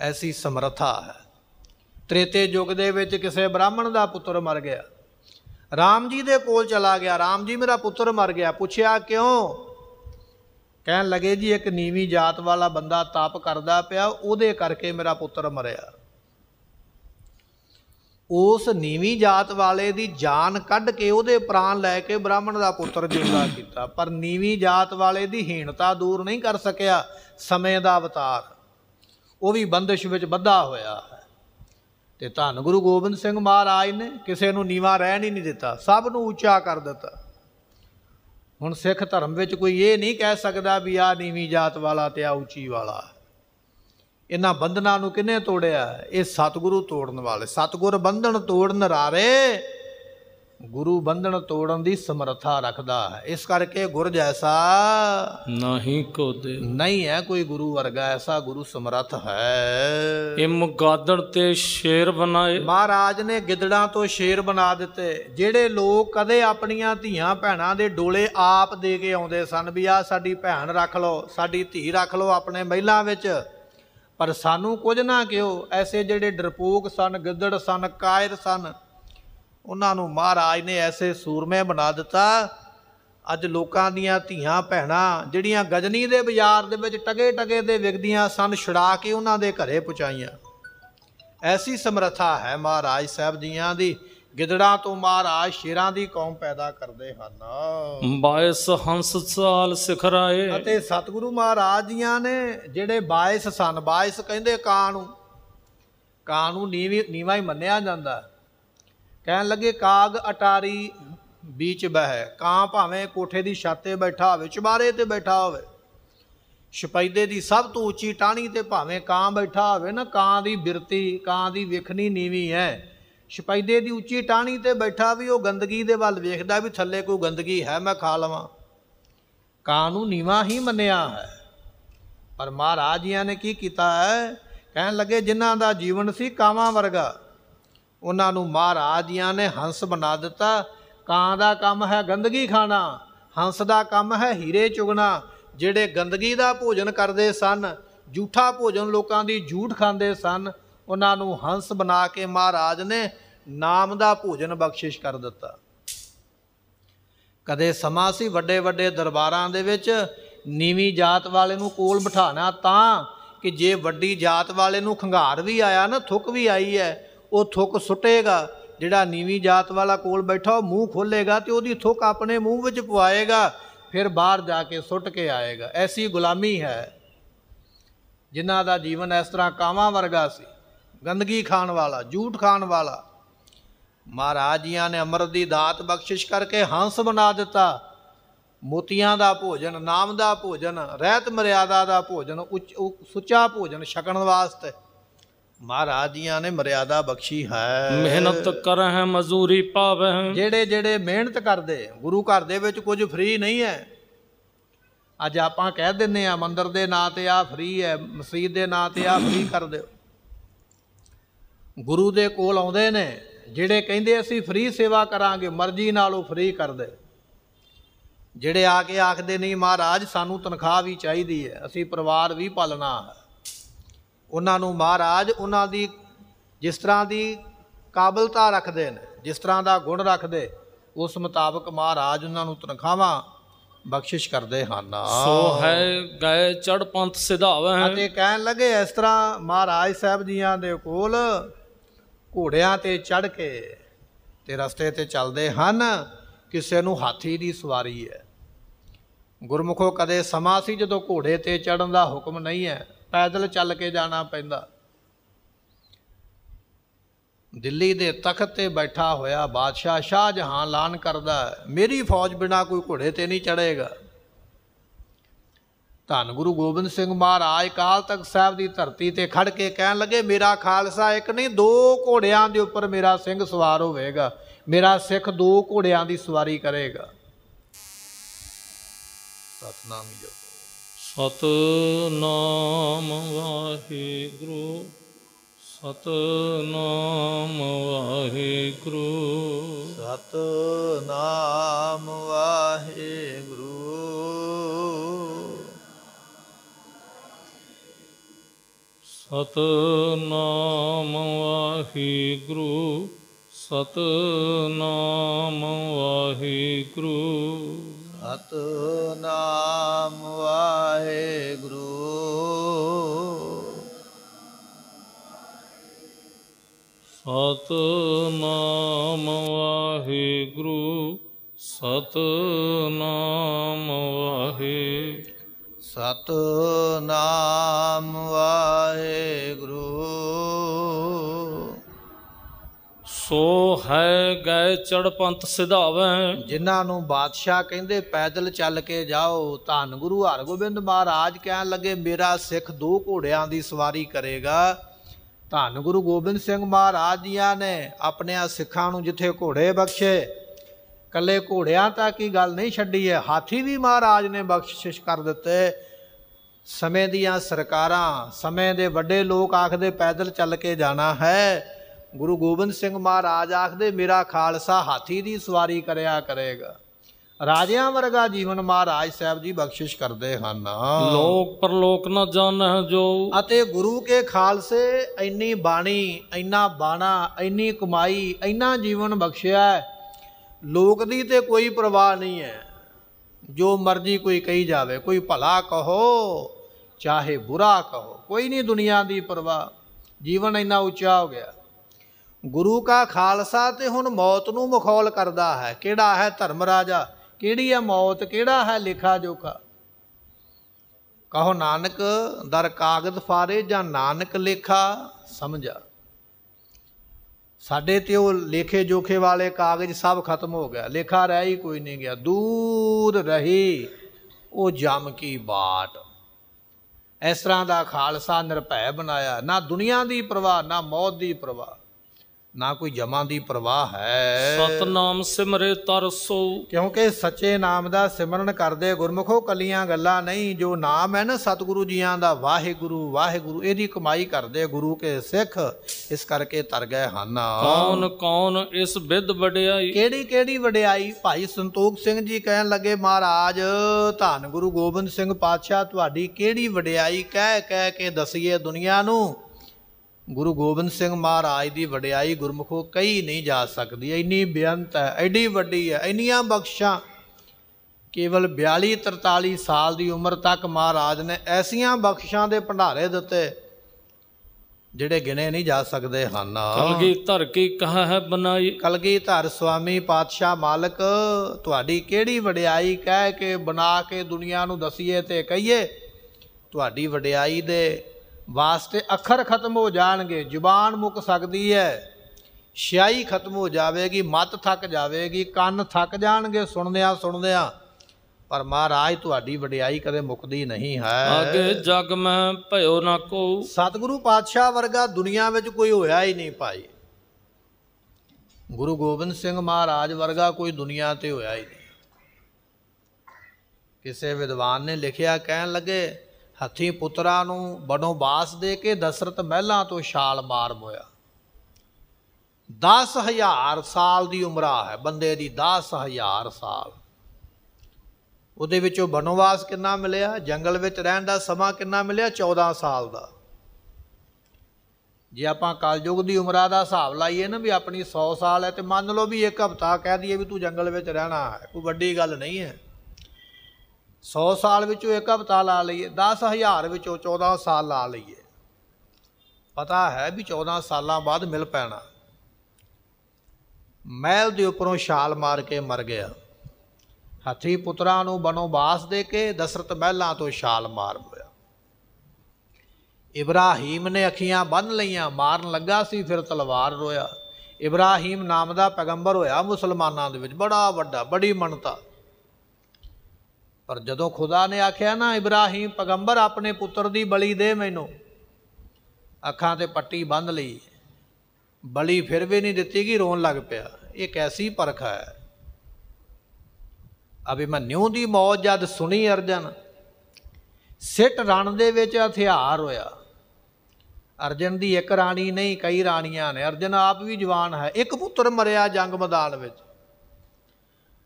ਐਸੀ ਸਮਰੱਥਾ ਹੈ ਤ੍ਰੇਤੇ ਯੁੱਗ ਦੇ ਵਿੱਚ ਕਿਸੇ ਬ੍ਰਾਹਮਣ ਦਾ ਪੁੱਤਰ ਮਰ ਗਿਆ ਰਾਮ ਜੀ ਦੇ ਕੋਲ ਚਲਾ ਗਿਆ ਰਾਮ ਜੀ ਮੇਰਾ ਪੁੱਤਰ ਮਰ ਗਿਆ ਪੁੱਛਿਆ ਕਿਉਂ ਕਹਿਣ ਲੱਗੇ ਜੀ ਇੱਕ ਨੀਵੀਂ ਜਾਤ ਵਾਲਾ ਬੰਦਾ ਤਾਪ ਕਰਦਾ ਪਿਆ ਉਹਦੇ ਕਰਕੇ ਮੇਰਾ ਪੁੱਤਰ ਮਰਿਆ ਉਸ ਨੀਵੀਂ ਜਾਤ ਵਾਲੇ ਦੀ ਜਾਨ ਕੱਢ ਕੇ ਉਹਦੇ ਪ੍ਰਾਣ ਲੈ ਕੇ ਬ੍ਰਾਹਮਣ ਦਾ ਪੁੱਤਰ ਜਿੰਦਾ ਕੀਤਾ ਪਰ ਨੀਵੀਂ ਜਾਤ ਵਾਲੇ ਦੀ ਹੀਣਤਾ ਦੂਰ ਨਹੀਂ ਕਰ ਸਕਿਆ ਸਮੇਂ ਦਾ ਅਵਤਾਰ ਉਹ ਵੀ ਬੰਦਿਸ਼ ਵਿੱਚ ਬੱਧਾ ਹੋਇਆ ਤੇ ਧੰਨ ਗੁਰੂ ਗੋਬਿੰਦ ਸਿੰਘ ਮਹਾਰਾਜ ਨੇ ਕਿਸੇ ਨੂੰ ਨੀਵਾ ਰਹਿਣ ਹੀ ਨਹੀਂ ਦਿੱਤਾ ਸਭ ਨੂੰ ਉੱਚਾ ਕਰ ਦਿੱਤਾ ਹੁਣ ਸਿੱਖ ਧਰਮ ਵਿੱਚ ਕੋਈ ਇਹ ਨਹੀਂ ਕਹਿ ਸਕਦਾ ਵੀ ਆ ਨੀਵੀਂ ਜਾਤ ਵਾਲਾ ਤੇ ਆ ਉੱਚੀ ਵਾਲਾ ਇਹਨਾਂ ਬੰਧਨਾਂ ਨੂੰ ਕਿਨੇ ਤੋੜਿਆ ਇਹ ਸਤਿਗੁਰੂ ਤੋੜਨ ਵਾਲੇ ਸਤਿਗੁਰ ਬੰਧਨ ਤੋੜਨ ਰਾਰੇ ਗੁਰੂ ਬੰਧਨ ਤੋੜਨ ਦੀ ਸਮਰੱਥਾ ਰੱਖਦਾ ਹੈ ਇਸ ਕਰਕੇ ਗੁਰ ਜੈਸਾ ਨਹੀਂ ਕੋ ਦੇ ਨਹੀਂ ਹੈ ਕੋਈ ਗੁਰੂ ਵਰਗਾ ਐਸਾ ਗੁਰੂ ਸਮਰੱਥ ਹੈ ਇਮ ਗਾਦੜ ਤੇ ਸ਼ੇਰ ਬਣਾਏ ਮਹਾਰਾਜ ਨੇ ਗਿੱਦੜਾਂ ਤੋਂ ਸ਼ੇਰ ਬਣਾ ਦਿੱਤੇ ਜਿਹੜੇ ਲੋਕ ਕਦੇ ਆਪਣੀਆਂ ਧੀਆਂ ਭੈਣਾਂ ਦੇ ਡੋਲੇ ਆਪ ਦੇ ਕੇ ਆਉਂਦੇ ਸਨ ਵੀ ਆ ਸਾਡੀ ਭੈਣ ਰੱਖ ਲਓ ਸਾਡੀ ਧੀ ਰੱਖ ਲਓ ਆਪਣੇ ਮਹਿਲਾ ਵਿੱਚ ਪਰ ਸਾਨੂੰ ਕੁਝ ਨਾ ਕਿਉ ਐਸੇ ਜਿਹੜੇ ਡਰਪੋਕ ਸਨ ਗਿੱਦੜ ਸਨ ਕਾਇਰ ਸਨ ਉਹਨਾਂ ਨੂੰ ਮਹਾਰਾਜ ਨੇ ਐਸੇ ਸੂਰਮੇ ਬਣਾ ਦਿੱਤਾ ਅੱਜ ਲੋਕਾਂ ਦੀਆਂ ਧੀਆਂ ਭੈਣਾਂ ਜਿਹੜੀਆਂ ਗਜਨੀ ਦੇ ਬਾਜ਼ਾਰ ਦੇ ਵਿੱਚ ਟਗੇ ਟਗੇ ਦੇ ਵਿਕਦੀਆਂ ਸਨ ਛੜਾ ਕੇ ਉਹਨਾਂ ਦੇ ਘਰੇ ਪਹੁੰਚਾਈਆਂ ਐਸੀ ਸਮਰੱਥਾ ਹੈ ਮਹਾਰਾਜ ਸਾਹਿਬ ਜੀਆਂ ਦੀ ਗਿਦੜਾਂ ਤੋਂ ਮਹਾਰਾਜ ਸ਼ੇਰਾਂ ਦੀ ਕੌਮ ਪੈਦਾ ਕਰਦੇ ਹਨ ਬਾਇਸ ਹੰਸ ਸਾਲ ਸਿਖਰਾਏ ਅਤੇ ਸਤਿਗੁਰੂ ਮਹਾਰਾਜ ਜੀਆਂ ਨੇ ਜਿਹੜੇ ਬਾਇਸ ਸਨ ਬਾਇਸ ਕਹਿੰਦੇ ਕਾਂ ਨੂੰ ਕਾਂ ਨੂੰ ਨੀਵੀਂ ਨੀਵਾ ਹੀ ਮੰਨਿਆ ਜਾਂਦਾ ਕਹਿਣ ਲੱਗੇ ਕਾਗ ਅਟਾਰੀ ਵਿੱਚ ਬਹਿ ਕਾਂ ਭਾਵੇਂ ਕੋਠੇ ਦੀ ਛੱਤ ਤੇ ਬੈਠਾ ਹੋਵੇ ਚੁਬਾਰੇ ਤੇ ਬੈਠਾ ਹੋਵੇ ਸ਼ਪਾਈਦੇ ਦੀ ਸਭ ਤੋਂ ਉੱਚੀ ਟਾਣੀ ਤੇ ਭਾਵੇਂ ਕਾਂ ਬੈਠਾ ਹੋਵੇ ਨਾ ਕਾਂ ਦੀ ਬਿਰਤੀ ਕਾਂ ਦੀ ਵਿਖਣੀ ਨੀਵੀਂ ਹੈ ਸ਼ਪਾਈਦੇ ਦੀ ਉੱਚੀ ਟਾਣੀ ਤੇ ਬੈਠਾ ਵੀ ਉਹ ਗੰਦਗੀ ਦੇ ਵੱਲ ਵੇਖਦਾ ਵੀ ਥੱਲੇ ਕੋਈ ਗੰਦਗੀ ਹੈ ਮੈਂ ਖਾ ਲਵਾਂ ਕਾਂ ਨੂੰ ਨੀਵਾ ਹੀ ਮੰਨਿਆ ਹੈ ਪਰ ਮਹਾਰਾਜ ਨੇ ਕੀ ਕੀਤਾ ਹੈ ਕਹਿਣ ਲੱਗੇ ਜਿਨ੍ਹਾਂ ਦਾ ਜੀਵਨ ਸੀ ਕਾਵਾਂ ਵਰਗਾ ਉਹਨਾਂ ਨੂੰ ਮਹਾਰਾਜ ਜੀਆਂ ਨੇ ਹੰਸ ਬਣਾ ਦਿੱਤਾ ਕਾਂ ਦਾ ਕੰਮ ਹੈ ਗੰਦਗੀ ਖਾਣਾ ਹੰਸ ਦਾ ਕੰਮ ਹੈ ਹੀਰੇ ਚੁਗਣਾ ਜਿਹੜੇ ਗੰਦਗੀ ਦਾ ਭੋਜਨ ਕਰਦੇ ਸਨ ਝੂਠਾ ਭੋਜਨ ਲੋਕਾਂ ਦੀ ਝੂਠ ਖਾਂਦੇ ਸਨ ਉਹਨਾਂ ਨੂੰ ਹੰਸ ਬਣਾ ਕੇ ਮਹਾਰਾਜ ਨੇ ਨਾਮ ਦਾ ਭੋਜਨ ਬਖਸ਼ਿਸ਼ ਕਰ ਦਿੱਤਾ ਕਦੇ ਸਮਾਂ ਸੀ ਵੱਡੇ ਵੱਡੇ ਦਰਬਾਰਾਂ ਦੇ ਵਿੱਚ ਨੀਵੀਂ ਜਾਤ ਵਾਲੇ ਨੂੰ ਕੋਲ ਬਿਠਾਣਾ ਤਾਂ ਕਿ ਜੇ ਵੱਡੀ ਜਾਤ ਵਾਲੇ ਨੂੰ ਖੰਗਾਰ ਵੀ ਆਇਆ ਨਾ ਥੁੱਕ ਵੀ ਆਈ ਹੈ ਉਹ ਥੁੱਕ ਸੁੱਟੇਗਾ ਜਿਹੜਾ ਨੀਵੀਂ ਜਾਤ ਵਾਲਾ ਕੋਲ ਬੈਠਾ ਉਹ ਮੂੰਹ ਖੋਲੇਗਾ ਤੇ ਉਹਦੀ ਥੁੱਕ ਆਪਣੇ ਮੂੰਹ ਵਿੱਚ ਪਵਾਏਗਾ ਫਿਰ ਬਾਹਰ ਜਾ ਕੇ ਸੁੱਟ ਕੇ ਆਏਗਾ ਐਸੀ ਗੁਲਾਮੀ ਹੈ ਜਿਨ੍ਹਾਂ ਦਾ ਜੀਵਨ ਇਸ ਤਰ੍ਹਾਂ ਕਾਵਾਂ ਵਰਗਾ ਸੀ ਗੰਦਗੀ ਖਾਣ ਵਾਲਾ ਝੂਠ ਖਾਣ ਵਾਲਾ ਮਹਾਰਾਜ ਜੀਆਂ ਨੇ ਅਮਰਤ ਦੀ ਦਾਤ ਬਖਸ਼ਿਸ਼ ਕਰਕੇ ਹੰਸ ਬਣਾ ਦਿੱਤਾ ਮੋਤੀਆਂ ਦਾ ਭੋਜਨ ਨਾਮ ਦਾ ਭੋਜਨ ਰਹਿਤ ਮਰਿਆਦਾ ਦਾ ਭੋਜਨ ਉੱਚ ਸੁੱਚਾ ਭੋਜਨ ਛਕਣ ਵਾਸਤੇ ਮਹਾਰਾਜ ਜੀਆਂ ਨੇ ਮਰਿਆਦਾ ਬਖਸ਼ੀ ਹੈ ਮਿਹਨਤ ਕਰਹਿ ਮਜ਼ਦੂਰੀ ਪਾਵਹਿ ਜਿਹੜੇ ਜਿਹੜੇ ਮਿਹਨਤ ਕਰਦੇ ਗੁਰੂ ਘਰ ਦੇ ਵਿੱਚ ਕੁਝ ਫ੍ਰੀ ਨਹੀਂ ਹੈ ਅੱਜ ਆਪਾਂ ਕਹਿ ਦਿੰਨੇ ਆ ਮੰਦਰ ਦੇ ਨਾਂ ਤੇ ਆ ਫ੍ਰੀ ਹੈ ਮਸਜਿਦ ਦੇ ਨਾਂ ਤੇ ਆ ਫ੍ਰੀ ਕਰ ਦਿਓ ਗੁਰੂ ਦੇ ਕੋਲ ਆਉਂਦੇ ਨੇ ਜਿਹੜੇ ਕਹਿੰਦੇ ਅਸੀਂ ਫ੍ਰੀ ਸੇਵਾ ਕਰਾਂਗੇ ਮਰਜ਼ੀ ਨਾਲ ਉਹ ਫ੍ਰੀ ਕਰਦੇ ਜਿਹੜੇ ਆ ਕੇ ਆਖਦੇ ਨਹੀਂ ਮਹਾਰਾਜ ਸਾਨੂੰ ਤਨਖਾਹ ਵੀ ਚਾਹੀਦੀ ਹੈ ਅਸੀਂ ਪਰਿਵਾਰ ਵੀ ਪਾਲਣਾ ਹੈ ਉਹਨਾਂ ਨੂੰ ਮਹਾਰਾਜ ਉਹਨਾਂ ਦੀ ਜਿਸ ਤਰ੍ਹਾਂ ਦੀ ਕਾਬਲਤਾ ਰੱਖਦੇ ਨੇ ਜਿਸ ਤਰ੍ਹਾਂ ਦਾ ਗੁਣ ਰੱਖਦੇ ਉਸ ਮੁਤਾਬਕ ਮਹਾਰਾਜ ਉਹਨਾਂ ਨੂੰ ਤਨਖਾਹਾਂ ਬਖਸ਼ਿਸ਼ ਕਰਦੇ ਹਨ ਸੋ ਹੈ ਗਏ ਚੜ ਪੰਥ ਸਿਧਾਵੇ ਅਤੇ ਕਹਿਣ ਲੱਗੇ ਇਸ ਤਰ੍ਹਾਂ ਮਹਾਰਾਜ ਸਾਹਿਬ ਜੀਆਂ ਦੇ ਕੋਲ ਘੋੜਿਆਂ ਤੇ ਚੜ ਕੇ ਤੇ ਰਸਤੇ ਤੇ ਚੱਲਦੇ ਹਨ ਕਿਸੇ ਨੂੰ ਹਾਥੀ ਦੀ ਸਵਾਰੀ ਹੈ ਗੁਰਮੁਖੋ ਕਦੇ ਸਮਾਂ ਸੀ ਜਦੋਂ ਘੋੜੇ ਤੇ ਚੜਨ ਦਾ ਹੁਕਮ ਨਹੀਂ ਹੈ ਪੈਦਲ ਚੱਲ ਕੇ ਜਾਣਾ ਪੈਂਦਾ ਦਿੱਲੀ ਦੇ ਤਖਤ ਤੇ ਬੈਠਾ ਹੋਇਆ ਬਾਦਸ਼ਾਹ ਸ਼ਾਹ ਜਹਾਂ ਐਲਾਨ ਕਰਦਾ ਮੇਰੀ ਫੌਜ ਬਿਨਾ ਕੋਈ ਘੋੜੇ ਤੇ ਨਹੀਂ ਚੜੇਗਾ ਧੰਨ ਗੁਰੂ ਗੋਬਿੰਦ ਸਿੰਘ ਮਹਾਰਾਜ ਕਾਲ ਤੱਕ ਸਾਹਿਬ ਦੀ ਧਰਤੀ ਤੇ ਖੜ ਕੇ ਕਹਿਣ ਲੱਗੇ ਮੇਰਾ ਖਾਲਸਾ ਇੱਕ ਨਹੀਂ ਦੋ ਘੋੜਿਆਂ ਦੇ ਉੱਪਰ ਮੇਰਾ ਸਿੰਘ ਸਵਾਰ ਹੋਵੇਗਾ ਮੇਰਾ ਸਿੱਖ ਦੋ ਘੋੜਿਆਂ ਦੀ ਸਵਾਰੀ ਕਰੇਗਾ ਸਤਨਾਮ ਜੀ ਸਤਨਾਮ ਵਾਹਿਗੁਰੂ ਸਤਨਾਮ ਵਾਹਿਗੁਰੂ ਸਤਨਾਮ ਵਾਹਿਗੁਰੂ ਸਤਨਾਮ ਵਾਹਿਗੁਰੂ ਸਤਨਾਮ ਵਾਹਿਗੁਰੂ अतो नाम वाहे गुरु सत नाम वाहे गुरु सत नाम वाहे सत नाम वाहे गुरु ਸੋ ਹੈ ਗਏ ਚੜ ਪੰਥ ਸਿਧਾਵੇਂ ਜਿਨ੍ਹਾਂ ਨੂੰ ਬਾਦਸ਼ਾਹ ਕਹਿੰਦੇ ਪੈਦਲ ਚੱਲ ਕੇ ਜਾਓ ਧੰਨ ਗੁਰੂ ਹਰਗੋਬਿੰਦ ਮਹਾਰਾਜ ਕਹਿਣ ਲੱਗੇ ਮੇਰਾ ਸਿੱਖ ਦੋ ਘੋੜਿਆਂ ਦੀ ਸਵਾਰੀ ਕਰੇਗਾ ਧੰਨ ਗੁਰੂ ਗੋਬਿੰਦ ਸਿੰਘ ਮਹਾਰਾਜ ਜੀਆਂ ਨੇ ਆਪਣੇ ਸਿੱਖਾਂ ਨੂੰ ਜਿੱਥੇ ਘੋੜੇ ਬਖਸ਼ੇ ਕੱਲੇ ਘੋੜਿਆਂ ਤਾਂ ਕੀ ਗੱਲ ਨਹੀਂ ਛੱਡੀ ਹੈ ਹਾਥੀ ਵੀ ਮਹਾਰਾਜ ਨੇ ਬਖਸ਼ਿਸ਼ ਕਰ ਦਿੱਤੇ ਸਮੇਂ ਦੀਆਂ ਸਰਕਾਰਾਂ ਸਮੇਂ ਦੇ ਵੱਡੇ ਲੋਕ ਆਖਦੇ ਪੈਦਲ ਚੱਲ ਕੇ ਜਾਣਾ ਹੈ ਗੁਰੂ ਗੋਬਿੰਦ ਸਿੰਘ ਮਹਾਰਾਜ ਆਖਦੇ ਮੇਰਾ ਖਾਲਸਾ ਹਾਥੀ ਦੀ ਸਵਾਰੀ ਕਰਿਆ ਕਰੇਗਾ ਰਾਜਿਆਂ ਵਰਗਾ ਜੀਵਨ ਮਹਾਰਾਜ ਸਾਹਿਬ ਜੀ ਬਖਸ਼ਿਸ਼ ਕਰਦੇ ਹਨ ਲੋਕ ਪਰਲੋਕ ਨਾ ਜਾਣਹਿ ਜੋ ਅਤੇ ਗੁਰੂ ਕੇ ਖਾਲਸੇ ਇੰਨੀ ਬਾਣੀ ਇੰਨਾ ਬਾਣਾ ਇੰਨੀ ਕਮਾਈ ਇੰਨਾ ਜੀਵਨ ਬਖਸ਼ਿਆ ਲੋਕ ਦੀ ਤੇ ਕੋਈ ਪਰਵਾਹ ਨਹੀਂ ਹੈ ਜੋ ਮਰਜ਼ੀ ਕੋਈ ਕਹੀ ਜਾਵੇ ਕੋਈ ਭਲਾ ਕਹੋ ਚਾਹੇ ਬੁਰਾ ਕਹੋ ਕੋਈ ਨਹੀਂ ਦੁਨੀਆ ਦੀ ਪਰਵਾਹ ਜੀਵਨ ਇੰਨਾ ਉੱਚਾ ਹੋ ਗਿਆ ਗੁਰੂ ਕਾ ਖਾਲਸਾ ਤੇ ਹੁਣ ਮੌਤ ਨੂੰ ਮਖੌਲ ਕਰਦਾ ਹੈ ਕਿਹੜਾ ਹੈ ਧਰਮ ਰਾਜਾ ਕਿਹੜੀ ਹੈ ਮੌਤ ਕਿਹੜਾ ਹੈ ਲਿਖਾ ਜੋਕਾ ਕਹੋ ਨਾਨਕ ਦਰ ਕਾਗਜ਼ ਫਾਰੇ ਜਾਂ ਨਾਨਕ ਲੇਖਾ ਸਮਝਾ ਸਾਡੇ ਤੇ ਉਹ ਲੇਖੇ ਜੋਖੇ ਵਾਲੇ ਕਾਗਜ਼ ਸਭ ਖਤਮ ਹੋ ਗਿਆ ਲੇਖਾ ਰਹਿ ਹੀ ਕੋਈ ਨਹੀਂ ਗਿਆ ਦੂਰ ਰਹੀ ਉਹ ਜਮ ਕੀ ਬਾਟ ਇਸ ਤਰ੍ਹਾਂ ਦਾ ਖਾਲਸਾ ਨਿਰਭੈ ਬਣਾਇਆ ਨਾ ਦੁਨੀਆ ਦੀ ਪ੍ਰਵਾਹ ਨਾ ਮੌਤ ਦੀ ਪ੍ਰਵਾਹ ਨਾ ਕੋਈ ਜਮਾਂ ਦੀ ਪਰਵਾਹ ਹੈ ਸਤਨਾਮ ਸਿਮਰੇ ਤਰਸੋ ਕਿਉਂਕਿ ਸੱਚੇ ਨਾਮ ਦਾ ਸਿਮਰਨ ਕਰਦੇ ਗੁਰਮਖੋ ਕੱਲੀਆਂ ਗੱਲਾਂ ਨਹੀਂ ਜੋ ਨਾਮ ਹੈ ਨਾ ਸਤਿਗੁਰੂ ਜੀਆਂ ਦਾ ਵਾਹਿਗੁਰੂ ਵਾਹਿਗੁਰੂ ਇਹਦੀ ਕਮਾਈ ਕਰਦੇ ਗੁਰੂ ਕੇ ਸਿੱਖ ਇਸ ਕਰਕੇ ਤਰ ਗਏ ਹਨ ਕੌਣ ਕੌਣ ਇਸ ਵਿਦ ਵਡਿਆਈ ਕਿਹੜੀ ਕਿਹੜੀ ਵਡਿਆਈ ਭਾਈ ਸੰਤੋਖ ਸਿੰਘ ਜੀ ਕਹਿਣ ਲੱਗੇ ਮਹਾਰਾਜ ਧੰਨ ਗੁਰੂ ਗੋਬਿੰਦ ਸਿੰਘ ਪਾਤਸ਼ਾਹ ਤੁਹਾਡੀ ਕਿਹੜੀ ਵਡਿਆਈ ਕਹਿ ਕਹਿ ਕੇ ਦਸੀਏ ਦੁਨੀਆ ਨੂੰ ਗੁਰੂ ਗੋਬਿੰਦ ਸਿੰਘ ਮਹਾਰਾਜ ਦੀ ਵਡਿਆਈ ਗੁਰਮਖੋ ਕਹੀ ਨਹੀਂ ਜਾ ਸਕਦੀ ਇੰਨੀ ਬੇਅੰਤ ਹੈ ਐਡੀ ਵੱਡੀ ਹੈ ਇੰਨੀਆਂ ਬਖਸ਼ਾਂ ਕੇਵਲ 42 43 ਸਾਲ ਦੀ ਉਮਰ ਤੱਕ ਮਹਾਰਾਜ ਨੇ ਐਸੀਆਂ ਬਖਸ਼ਾਂ ਦੇ ਭੰਡਾਰੇ ਦਿੱਤੇ ਜਿਹੜੇ ਗਿਣੇ ਨਹੀਂ ਜਾ ਸਕਦੇ ਹਨ ਕਲਗੀ ਧਰ ਕੀ ਕਹਾ ਹੈ ਬਨਾਈ ਕਲਗੀ ਧਰ ਸੁਆਮੀ ਪਾਤਸ਼ਾਹ ਮਾਲਕ ਤੁਹਾਡੀ ਕਿਹੜੀ ਵਡਿਆਈ ਕਹਿ ਕੇ ਬਣਾ ਕੇ ਦੁਨੀਆ ਨੂੰ ਦਸੀਏ ਤੇ ਕਹੀਏ ਤੁਹਾਡੀ ਵਡਿਆਈ ਦੇ ਵਾਸਤੇ ਅੱਖਰ ਖਤਮ ਹੋ ਜਾਣਗੇ ਜ਼ੁਬਾਨ ਮੁੱਕ ਸਕਦੀ ਹੈ ਸ਼ਾਈ ਖਤਮ ਹੋ ਜਾਵੇਗੀ ਮਤ ਥੱਕ ਜਾਵੇਗੀ ਕੰਨ ਥੱਕ ਜਾਣਗੇ ਸੁਣਦਿਆਂ ਸੁਣਦਿਆਂ ਪਰ ਮਹਾਰਾਜ ਤੁਹਾਡੀ ਵਡਿਆਈ ਕਦੇ ਮੁੱਕਦੀ ਨਹੀਂ ਹੈ ਅਗੇ ਜਗ ਮੈਂ ਭਇਓ ਨਾ ਕੋ ਸਤਿਗੁਰੂ ਪਾਤਸ਼ਾਹ ਵਰਗਾ ਦੁਨੀਆ ਵਿੱਚ ਕੋਈ ਹੋਇਆ ਹੀ ਨਹੀਂ ਭਾਈ ਗੁਰੂ ਗੋਬਿੰਦ ਸਿੰਘ ਮਹਾਰਾਜ ਵਰਗਾ ਕੋਈ ਦੁਨੀਆ ਤੇ ਹੋਇਆ ਹੀ ਨਹੀਂ ਕਿਸੇ ਵਿਦਵਾਨ ਨੇ ਲਿਖਿਆ ਕਹਿਣ ਲੱਗੇ ਹੱਥੀ ਪੁੱਤਰਾ ਨੂੰ ਬਨੋਬਾਸ ਦੇ ਕੇ ਦਸ਼ਰਤ ਮਹਿਲਾਂ ਤੋਂ ਛਾਲ ਮਾਰ ਮੋਇਆ 10000 ਸਾਲ ਦੀ ਉਮਰਾ ਹੈ ਬੰਦੇ ਦੀ 10000 ਸਾਲ ਉਹਦੇ ਵਿੱਚੋਂ ਬਨੋਵਾਸ ਕਿੰਨਾ ਮਿਲਿਆ ਜੰਗਲ ਵਿੱਚ ਰਹਿਣ ਦਾ ਸਮਾਂ ਕਿੰਨਾ ਮਿਲਿਆ 14 ਸਾਲ ਦਾ ਜੇ ਆਪਾਂ ਕਲਯੁਗ ਦੀ ਉਮਰਾ ਦਾ ਹਿਸਾਬ ਲਾਈਏ ਨਾ ਵੀ ਆਪਣੀ 100 ਸਾਲ ਹੈ ਤੇ ਮੰਨ ਲਓ ਵੀ ਇੱਕ ਹਫ਼ਤਾ ਕਹਿ ਦਈਏ ਵੀ ਤੂੰ ਜੰਗਲ ਵਿੱਚ ਰਹਿਣਾ ਹੈ ਕੋਈ ਵੱਡੀ ਗੱਲ ਨਹੀਂ ਹੈ 100 ਸਾਲ ਵਿੱਚੋਂ ਇੱਕ ਹਫ਼ਤਾ ਲਾ ਲਈਏ 10000 ਵਿੱਚੋਂ 14 ਸਾਲ ਲਾ ਲਈਏ ਪਤਾ ਹੈ ਵੀ 14 ਸਾਲਾਂ ਬਾਅਦ ਮਿਲ ਪੈਣਾ ਮਹਿਲ ਦੇ ਉੱਪਰੋਂ ਛਾਲ ਮਾਰ ਕੇ ਮਰ ਗਿਆ ਹਾਥੀ ਪੁੱਤਰਾਂ ਨੂੰ ਬਨੋਬਾਸ ਦੇ ਕੇ ਦਸ਼ਰਤ ਮਹਿਲਾਂ ਤੋਂ ਛਾਲ ਮਾਰ ਹੋਇਆ ਇਬਰਾਹੀਮ ਨੇ ਅੱਖੀਆਂ ਬੰਨ ਲਈਆਂ ਮਾਰਨ ਲੱਗਾ ਸੀ ਫਿਰ ਤਲਵਾਰ ਰੋਇਆ ਇਬਰਾਹੀਮ ਨਾਮ ਦਾ ਪੈਗੰਬਰ ਹੋਇਆ ਮੁਸਲਮਾਨਾਂ ਦੇ ਵਿੱਚ ਬੜਾ ਵੱਡਾ ਬੜੀ ਮੰਨਤਾ ਪਰ ਜਦੋਂ ਖੁਦਾ ਨੇ ਆਖਿਆ ਨਾ ਇਬਰਾਹੀਮ ਪਗੰਬਰ ਆਪਣੇ ਪੁੱਤਰ ਦੀ ਬਲੀ ਦੇ ਮੈਨੂੰ ਅੱਖਾਂ ਤੇ ਪੱਟੀ ਬੰਨ ਲਈ ਬਲੀ ਫਿਰ ਵੀ ਨਹੀਂ ਦਿੱਤੀ ਗਈ ਰੋਣ ਲੱਗ ਪਿਆ ਇਹ ਕੈਸੀ ਪਰਖ ਹੈ ਨਿਉ ਦੀ ਮੌਤ ਜਦ ਸੁਣੀ ਅਰਜਨ ਸਿੱਟ ਰਣ ਦੇ ਵਿੱਚ ਹਥਿਆਰ ਹੋਇਆ ਅਰਜਨ ਦੀ ਇੱਕ ਰਾਣੀ ਨਹੀਂ ਕਈ ਰਾਣੀਆਂ ਨੇ ਅਰਜਨ ਆਪ ਵੀ ਜਵਾਨ ਹੈ ਇੱਕ ਪੁੱਤਰ ਮਰਿਆ ਜੰਗ ਮੈਦਾਨ ਵਿੱਚ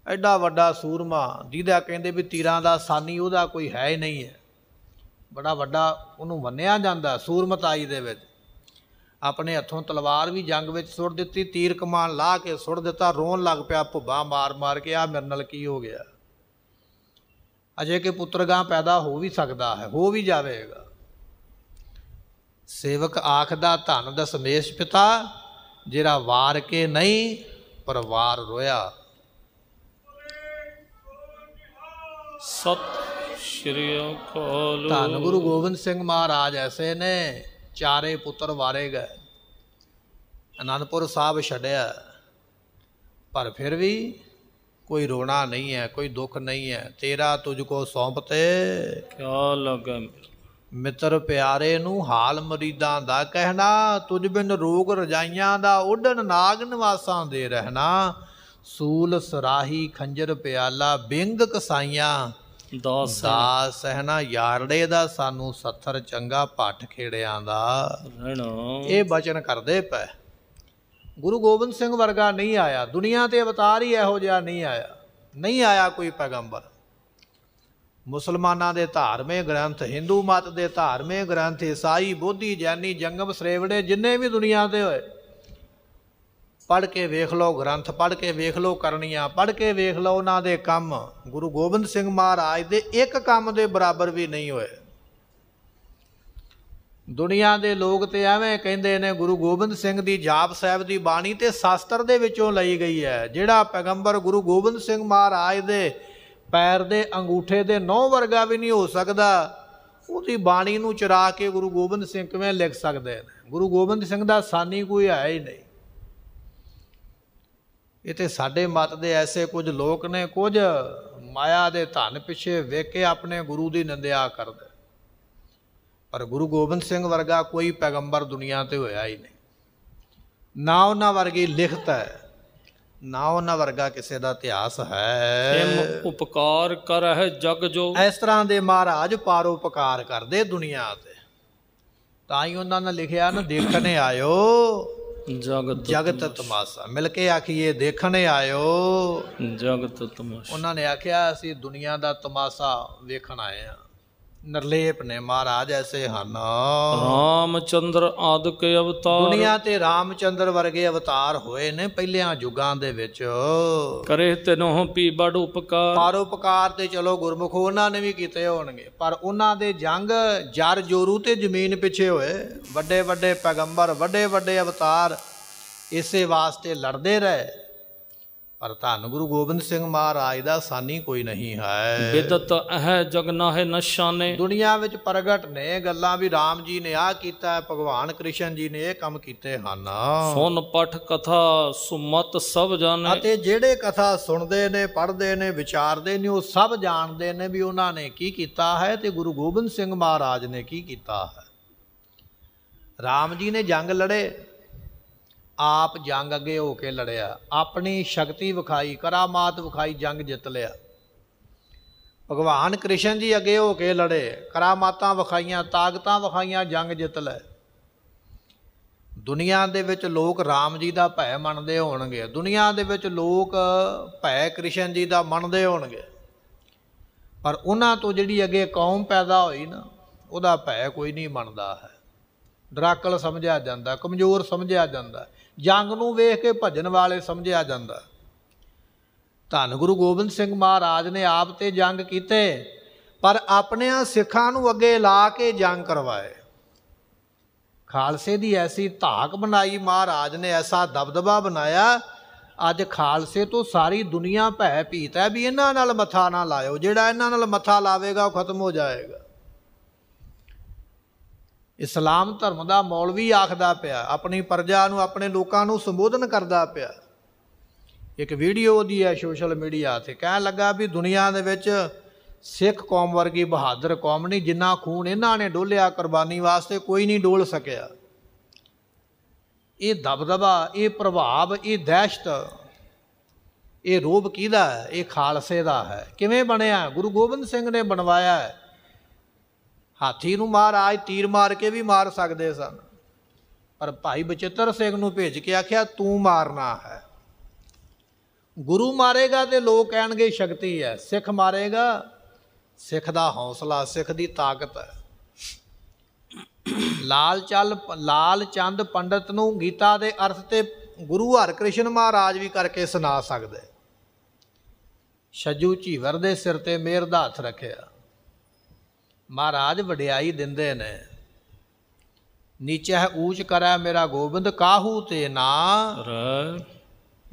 ਐਡਾ ਵੱਡਾ ਸੂਰਮਾ ਜਿਹਦਾ ਕਹਿੰਦੇ ਵੀ ਤੀਰਾਂ ਦਾ ਸਾਨੀ ਉਹਦਾ ਕੋਈ ਹੈ ਹੀ ਨਹੀਂ ਹੈ ਬੜਾ ਵੱਡਾ ਉਹਨੂੰ ਮੰਨਿਆ ਜਾਂਦਾ ਸੂਰਮਤਾਈ ਦੇ ਵਿੱਚ ਆਪਣੇ ਹੱਥੋਂ ਤਲਵਾਰ ਵੀ ਜੰਗ ਵਿੱਚ ਸੁੱਟ ਦਿੱਤੀ ਤੀਰ ਕਮਾਨ ਲਾ ਕੇ ਸੁੱਟ ਦਿੱਤਾ ਰੋਣ ਲੱਗ ਪਿਆ ਭੁੱਬਾ ਮਾਰ-ਮਾਰ ਕੇ ਆ ਮੇਰੇ ਨਾਲ ਕੀ ਹੋ ਗਿਆ ਅਜੇ ਕਿ ਪੁੱਤਰਗਾ ਪੈਦਾ ਹੋ ਵੀ ਸਕਦਾ ਹੈ ਹੋ ਵੀ ਜਾਵੇਗਾ ਸੇਵਕ ਆਖਦਾ ਧਨ ਦਸਮੇਸ਼ ਪਿਤਾ ਜਿਹੜਾ ਵਾਰ ਕੇ ਨਹੀਂ ਪਰ ਵਾਰ ਰੋਇਆ ਸਤਿ ਸ਼੍ਰੀ ਅਕਾਲ ਧੰਨ ਗੁਰੂ ਗੋਬਿੰਦ ਸਿੰਘ ਮਹਾਰਾਜ ਐਸੇ ਨੇ ਚਾਰੇ ਪੁੱਤਰ ਵਾਰੇ ਗਏ ਅਨੰਦਪੁਰ ਸਾਹਿਬ ਛੱਡਿਆ ਪਰ ਫਿਰ ਵੀ ਕੋਈ ਰੋਣਾ ਨਹੀਂ ਹੈ ਕੋਈ ਦੁੱਖ ਨਹੀਂ ਹੈ ਤੇਰਾ ਤੁਝ ਕੋ ਸੌਂਪਤੇ ਕਿਆ ਲਗਨ ਮਿੱਤਰ ਪਿਆਰੇ ਨੂੰ ਹਾਲ ਮਰੀਦਾਂ ਦਾ ਕਹਿਣਾ ਤੁਝ ਬਿਨ ਰੋਗ ਰਜਾਈਆਂ ਦਾ ਉਡਣ ਨਾਗ ਨਿਵਾਸਾਂ ਦੇ ਰਹਿਣਾ ਸੂਲ ਸਰਾਹੀ ਖੰਜਰ ਪਿਆਲਾ ਬਿੰਗ ਕਸਾਈਆਂ ਦਾਸ ਦਾਸ ਹੈ ਯਾਰੜੇ ਦਾ ਸਾਨੂੰ ਸੱਥਰ ਚੰਗਾ ਪਾਠ ਖੇੜਿਆਂ ਦਾ ਇਹ ਬਚਨ ਕਰਦੇ ਪੈ ਗੁਰੂ ਗੋਬਿੰਦ ਸਿੰਘ ਵਰਗਾ ਨਹੀਂ ਆਇਆ ਦੁਨੀਆ ਤੇ ਅਵਤਾਰ ਹੀ ਇਹੋ ਜਿਹਾ ਨਹੀਂ ਆਇਆ ਨਹੀਂ ਆਇਆ ਕੋਈ ਪੈਗੰਬਰ ਮੁਸਲਮਾਨਾਂ ਦੇ ਧਾਰਮਿਕ ਗ੍ਰੰਥ Hindu ਮਤ ਦੇ ਧਾਰਮਿਕ ਗ੍ਰੰਥ ਈਸਾਈ ਬੋਧੀ ਜੈਨੀ ਜੰਗਮ ਸ੍ਰੇਵੜੇ ਜਿੰਨੇ ਵੀ ਦੁਨੀਆ ਤੇ ਹੋਏ ਪੜ ਕੇ ਵੇਖ ਲਓ ਗ੍ਰੰਥ ਪੜ ਕੇ ਵੇਖ ਲਓ ਕਰਨੀਆਂ ਪੜ ਕੇ ਵੇਖ ਲਓ ਉਹਨਾਂ ਦੇ ਕੰਮ ਗੁਰੂ ਗੋਬਿੰਦ ਸਿੰਘ ਮਹਾਰਾਜ ਦੇ ਇੱਕ ਕੰਮ ਦੇ ਬਰਾਬਰ ਵੀ ਨਹੀਂ ਹੋਏ ਦੁਨੀਆ ਦੇ ਲੋਕ ਤੇ ਐਵੇਂ ਕਹਿੰਦੇ ਨੇ ਗੁਰੂ ਗੋਬਿੰਦ ਸਿੰਘ ਦੀ ਜਾਪ ਸਾਹਿਬ ਦੀ ਬਾਣੀ ਤੇ ਸ਼ਾਸਤਰ ਦੇ ਵਿੱਚੋਂ ਲਈ ਗਈ ਹੈ ਜਿਹੜਾ ਪੈਗੰਬਰ ਗੁਰੂ ਗੋਬਿੰਦ ਸਿੰਘ ਮਹਾਰਾਜ ਦੇ ਪੈਰ ਦੇ ਅੰਗੂਠੇ ਦੇ ਨੌ ਵਰਗਾ ਵੀ ਨਹੀਂ ਹੋ ਸਕਦਾ ਉਹਦੀ ਬਾਣੀ ਨੂੰ ਚਰਾ ਕੇ ਗੁਰੂ ਗੋਬਿੰਦ ਸਿੰਘ ਕਿਵੇਂ ਲਿਖ ਸਕਦੇ ਨੇ ਗੁਰੂ ਗੋਬਿੰਦ ਸਿੰਘ ਦਾ ਸਾਨੀ ਕੋਈ ਹੈ ਹੀ ਨਹੀਂ ਇਥੇ ਸਾਡੇ ਮਤ ਦੇ ਐਸੇ ਕੁਝ ਲੋਕ ਨੇ ਕੁਝ ਮਾਇਆ ਦੇ ਧਨ ਪਿੱਛੇ ਵੇਖ ਕੇ ਆਪਣੇ ਗੁਰੂ ਦੀ ਨਿੰਦਿਆ ਕਰਦੇ ਪਰ ਗੁਰੂ ਗੋਬਿੰਦ ਸਿੰਘ ਵਰਗਾ ਕੋਈ ਪੈਗੰਬਰ ਦੁਨੀਆ ਤੇ ਹੋਇਆ ਹੀ ਨਹੀਂ ਨਾ ਉਹਨਾਂ ਵਰਗੀ ਲਿਖਤ ਹੈ ਨਾ ਉਹਨਾਂ ਵਰਗਾ ਕਿਸੇ ਦਾ ਇਤਿਹਾਸ ਹੈ ਸਿਮ ਉਪਕਾਰ ਕਰਹਿ ਜਗ ਜੋ ਇਸ ਤਰ੍ਹਾਂ ਦੇ ਮਹਾਰਾਜ ਉਪਕਾਰ ਕਰਦੇ ਦੁਨੀਆ ਤੇ ਤਾਂ ਹੀ ਉਹਨਾਂ ਨੇ ਲਿਖਿਆ ਨਾ ਦੇਖਣੇ ਆਇਓ ਜਗਤ ਜਗਤ ਤਮਾਸ਼ਾ ਮਿਲ ਕੇ ਆਖੀਏ ਦੇਖਣ ਆਇਓ ਜਗਤ ਤਮਾਸ਼ਾ ਉਹਨਾਂ ਨੇ ਆਖਿਆ ਅਸੀਂ ਦੁਨੀਆ ਦਾ ਤਮਾਸ਼ਾ ਵੇਖਣ ਆਏ ਆ ਨਰਲੇਪ ਨੇ ਮਹਾਰਾਜ ਐਸੇ ਹਨ ਰਾਮਚੰਦਰ ਆਦਿਕ ਅਵਤਾਰ ਦੁਨੀਆ ਤੇ ਰਾਮਚੰਦਰ ਵਰਗੇ ਅਵਤਾਰ ਹੋਏ ਨੇ ਪਹਿਲਿਆਂ ਯੁਗਾਂ ਦੇ ਵਿੱਚ ਕਰੇ ਤੈਨੂੰ ਪੀ ਬੜ ਉਪਕਾਰ ਪਰ ਉਪਕਾਰ ਤੇ ਚਲੋ ਗੁਰਮੁਖ ਉਹਨਾਂ ਨੇ ਵੀ ਕੀਤੇ ਹੋਣਗੇ ਪਰ ਉਹਨਾਂ ਦੇ ਜੰਗ ਜਰ ਜੋਰੂ ਤੇ ਜ਼ਮੀਨ ਪਿੱਛੇ ਹੋਏ ਵੱਡੇ ਵੱਡੇ ਪੈਗੰਬਰ ਵੱਡੇ ਵੱਡੇ ਅਵਤਾਰ ਇਸੇ ਵਾਸਤੇ ਲੜਦੇ ਰਹੇ ਪਰ ਧੰਨ ਗੁਰੂ ਗੋਬਿੰਦ ਸਿੰਘ ਮਹਾਰਾਜ ਦਾ ਸਾਨੀ ਕੋਈ ਨਹੀਂ ਹੈ ਬਿਦਤ ਹੈ ਜਗ ਨਾਹੇ ਨਸ਼ਾਨੇ ਦੁਨੀਆ ਵਿੱਚ ਪ੍ਰਗਟ ਨੇ ਗੱਲਾਂ ਵੀ RAM ਜੀ ਨੇ ਆ ਕੀਤਾ ਹੈ ਭਗਵਾਨ ਕ੍ਰਿਸ਼ਨ ਜੀ ਨੇ ਇਹ ਕੰਮ ਕੀਤੇ ਹਨ ਸੁਨ ਪਠ ਕਥਾ ਸੁਮਤ ਸਭ ਜਾਣੇ ਅਤੇ ਜਿਹੜੇ ਕਥਾ ਸੁਣਦੇ ਨੇ ਪੜ੍ਹਦੇ ਨੇ ਵਿਚਾਰਦੇ ਨੇ ਉਹ ਸਭ ਜਾਣਦੇ ਨੇ ਵੀ ਉਹਨਾਂ ਨੇ ਕੀ ਕੀਤਾ ਹੈ ਤੇ ਗੁਰੂ ਗੋਬਿੰਦ ਸਿੰਘ ਮਹਾਰਾਜ ਨੇ ਕੀ ਕੀਤਾ ਹੈ RAM ਜੀ ਨੇ ਜੰਗ ਲੜੇ ਆਪ ਜੰਗ ਅੱਗੇ ਹੋ ਕੇ ਲੜਿਆ ਆਪਣੀ ਸ਼ਕਤੀ ਵਿਖਾਈ ਕਰਾਮਾਤ ਵਿਖਾਈ ਜੰਗ ਜਿੱਤ ਲਿਆ ਭਗਵਾਨ ਕ੍ਰਿਸ਼ਨ ਜੀ ਅੱਗੇ ਹੋ ਕੇ ਲੜੇ ਕਰਾਮਾਤਾਂ ਵਿਖਾਈਆਂ ਤਾਕਤਾਂ ਵਿਖਾਈਆਂ ਜੰਗ ਜਿੱਤ ਲੈ ਦੁਨੀਆ ਦੇ ਵਿੱਚ ਲੋਕ RAM ਜੀ ਦਾ ਭੈ ਮੰਨਦੇ ਹੋਣਗੇ ਦੁਨੀਆ ਦੇ ਵਿੱਚ ਲੋਕ ਭੈ ਕ੍ਰਿਸ਼ਨ ਜੀ ਦਾ ਮੰਨਦੇ ਹੋਣਗੇ ਪਰ ਉਹਨਾਂ ਤੋਂ ਜਿਹੜੀ ਅੱਗੇ ਕੌਮ ਪੈਦਾ ਹੋਈ ਨਾ ਉਹਦਾ ਭੈ ਕੋਈ ਨਹੀਂ ਮੰਨਦਾ ਹੈ ਡਰਾਕਲ ਸਮਝਿਆ ਜਾਂਦਾ ਕਮਜ਼ੋਰ ਸਮਝਿਆ ਜਾਂਦਾ ਜੰਗ ਨੂੰ ਵੇਖ ਕੇ ਭਜਨ ਵਾਲੇ ਸਮਝਿਆ ਜਾਂਦਾ ਧੰਨ ਗੁਰੂ ਗੋਬਿੰਦ ਸਿੰਘ ਮਹਾਰਾਜ ਨੇ ਆਪ ਤੇ ਜੰਗ ਕੀਤੇ ਪਰ ਆਪਣੇ ਸਿੱਖਾਂ ਨੂੰ ਅੱਗੇ ਲਾ ਕੇ ਜੰਗ ਕਰਵਾਏ ਖਾਲਸੇ ਦੀ ਐਸੀ ਧਾਕ ਬਣਾਈ ਮਹਾਰਾਜ ਨੇ ਐਸਾ ਦਬਦਬਾ ਬਣਾਇਆ ਅੱਜ ਖਾਲਸੇ ਤੋਂ ਸਾਰੀ ਦੁਨੀਆ ਭੈ ਭੀਤ ਹੈ ਵੀ ਇਹਨਾਂ ਨਾਲ ਮੱਥਾ ਨਾ ਲਾਇਓ ਜਿਹੜਾ ਇਹਨਾਂ ਨਾਲ ਮੱਥਾ ਲਾਵੇਗਾ ਉਹ ਖਤਮ ਹੋ ਜਾਏਗਾ ਇਸਲਾਮ ਧਰਮ ਦਾ ਮੌਲਵੀ ਆਖਦਾ ਪਿਆ ਆਪਣੀ ਪਰਜਾ ਨੂੰ ਆਪਣੇ ਲੋਕਾਂ ਨੂੰ ਸੰਬੋਧਨ ਕਰਦਾ ਪਿਆ ਇੱਕ ਵੀਡੀਓ ਉਹਦੀ ਹੈ ਸੋਸ਼ਲ ਮੀਡੀਆ ਤੇ ਕਹਿਣ ਲੱਗਾ ਵੀ ਦੁਨੀਆ ਦੇ ਵਿੱਚ ਸਿੱਖ ਕੌਮ ਵਰਗੀ ਬਹਾਦਰ ਕੌਮ ਨਹੀਂ ਜਿੰਨਾ ਖੂਨ ਇਹਨਾਂ ਨੇ ਡੋਲਿਆ ਕੁਰਬਾਨੀ ਵਾਸਤੇ ਕੋਈ ਨਹੀਂ ਡੋਲ ਸਕਿਆ ਇਹ ਦਬਦਬਾ ਇਹ ਪ੍ਰਭਾਵ ਇਹ ਦਹਿਸ਼ਤ ਇਹ ਰੋਬ ਕਿਹਦਾ ਹੈ ਇਹ ਖਾਲਸੇ ਦਾ ਹੈ ਕਿਵੇਂ ਬਣਿਆ ਗੁਰੂ ਗੋਬਿੰਦ ਸਿੰਘ ਨੇ ਬਣਵਾਇਆ ਹੈ ਹਾਥੀ ਨੂੰ ਮਹਾਰਾਜ ਤੀਰ ਮਾਰ ਕੇ ਵੀ ਮਾਰ ਸਕਦੇ ਸਨ ਪਰ ਭਾਈ ਬਚਿੱਤਰ ਸਿੰਘ ਨੂੰ ਭੇਜ ਕੇ ਆਖਿਆ ਤੂੰ ਮਾਰਨਾ ਹੈ ਗੁਰੂ ਮਾਰੇਗਾ ਤੇ ਲੋਕ ਕਹਿਣਗੇ ਸ਼ਕਤੀ ਹੈ ਸਿੱਖ ਮਾਰੇਗਾ ਸਿੱਖ ਦਾ ਹੌਸਲਾ ਸਿੱਖ ਦੀ ਤਾਕਤ ਹੈ ਲਾਲ ਚੰਦ ਲਾਲ ਚੰਦ ਪੰਡਤ ਨੂੰ ਗੀਤਾ ਦੇ ਅਰਥ ਤੇ ਗੁਰੂ ਹਰਿਕ੍ਰਿਸ਼ਨ ਮਹਾਰਾਜ ਵੀ ਕਰਕੇ ਸੁਣਾ ਸਕਦੇ ਛੱਜੂ ਝੀਵਰ ਦੇ ਸਿਰ ਤੇ ਮੇਰ ਦਾ ਹੱਥ ਰੱਖਿਆ ਮਹਾਰਾਜ ਵਡਿਆਈ ਦਿੰਦੇ ਨੇ ਨੀਚੇ ਹੈ ਊਚ ਕਰੈ ਮੇਰਾ ਗੋਬਿੰਦ ਕਾਹੂ ਤੇ ਨਾ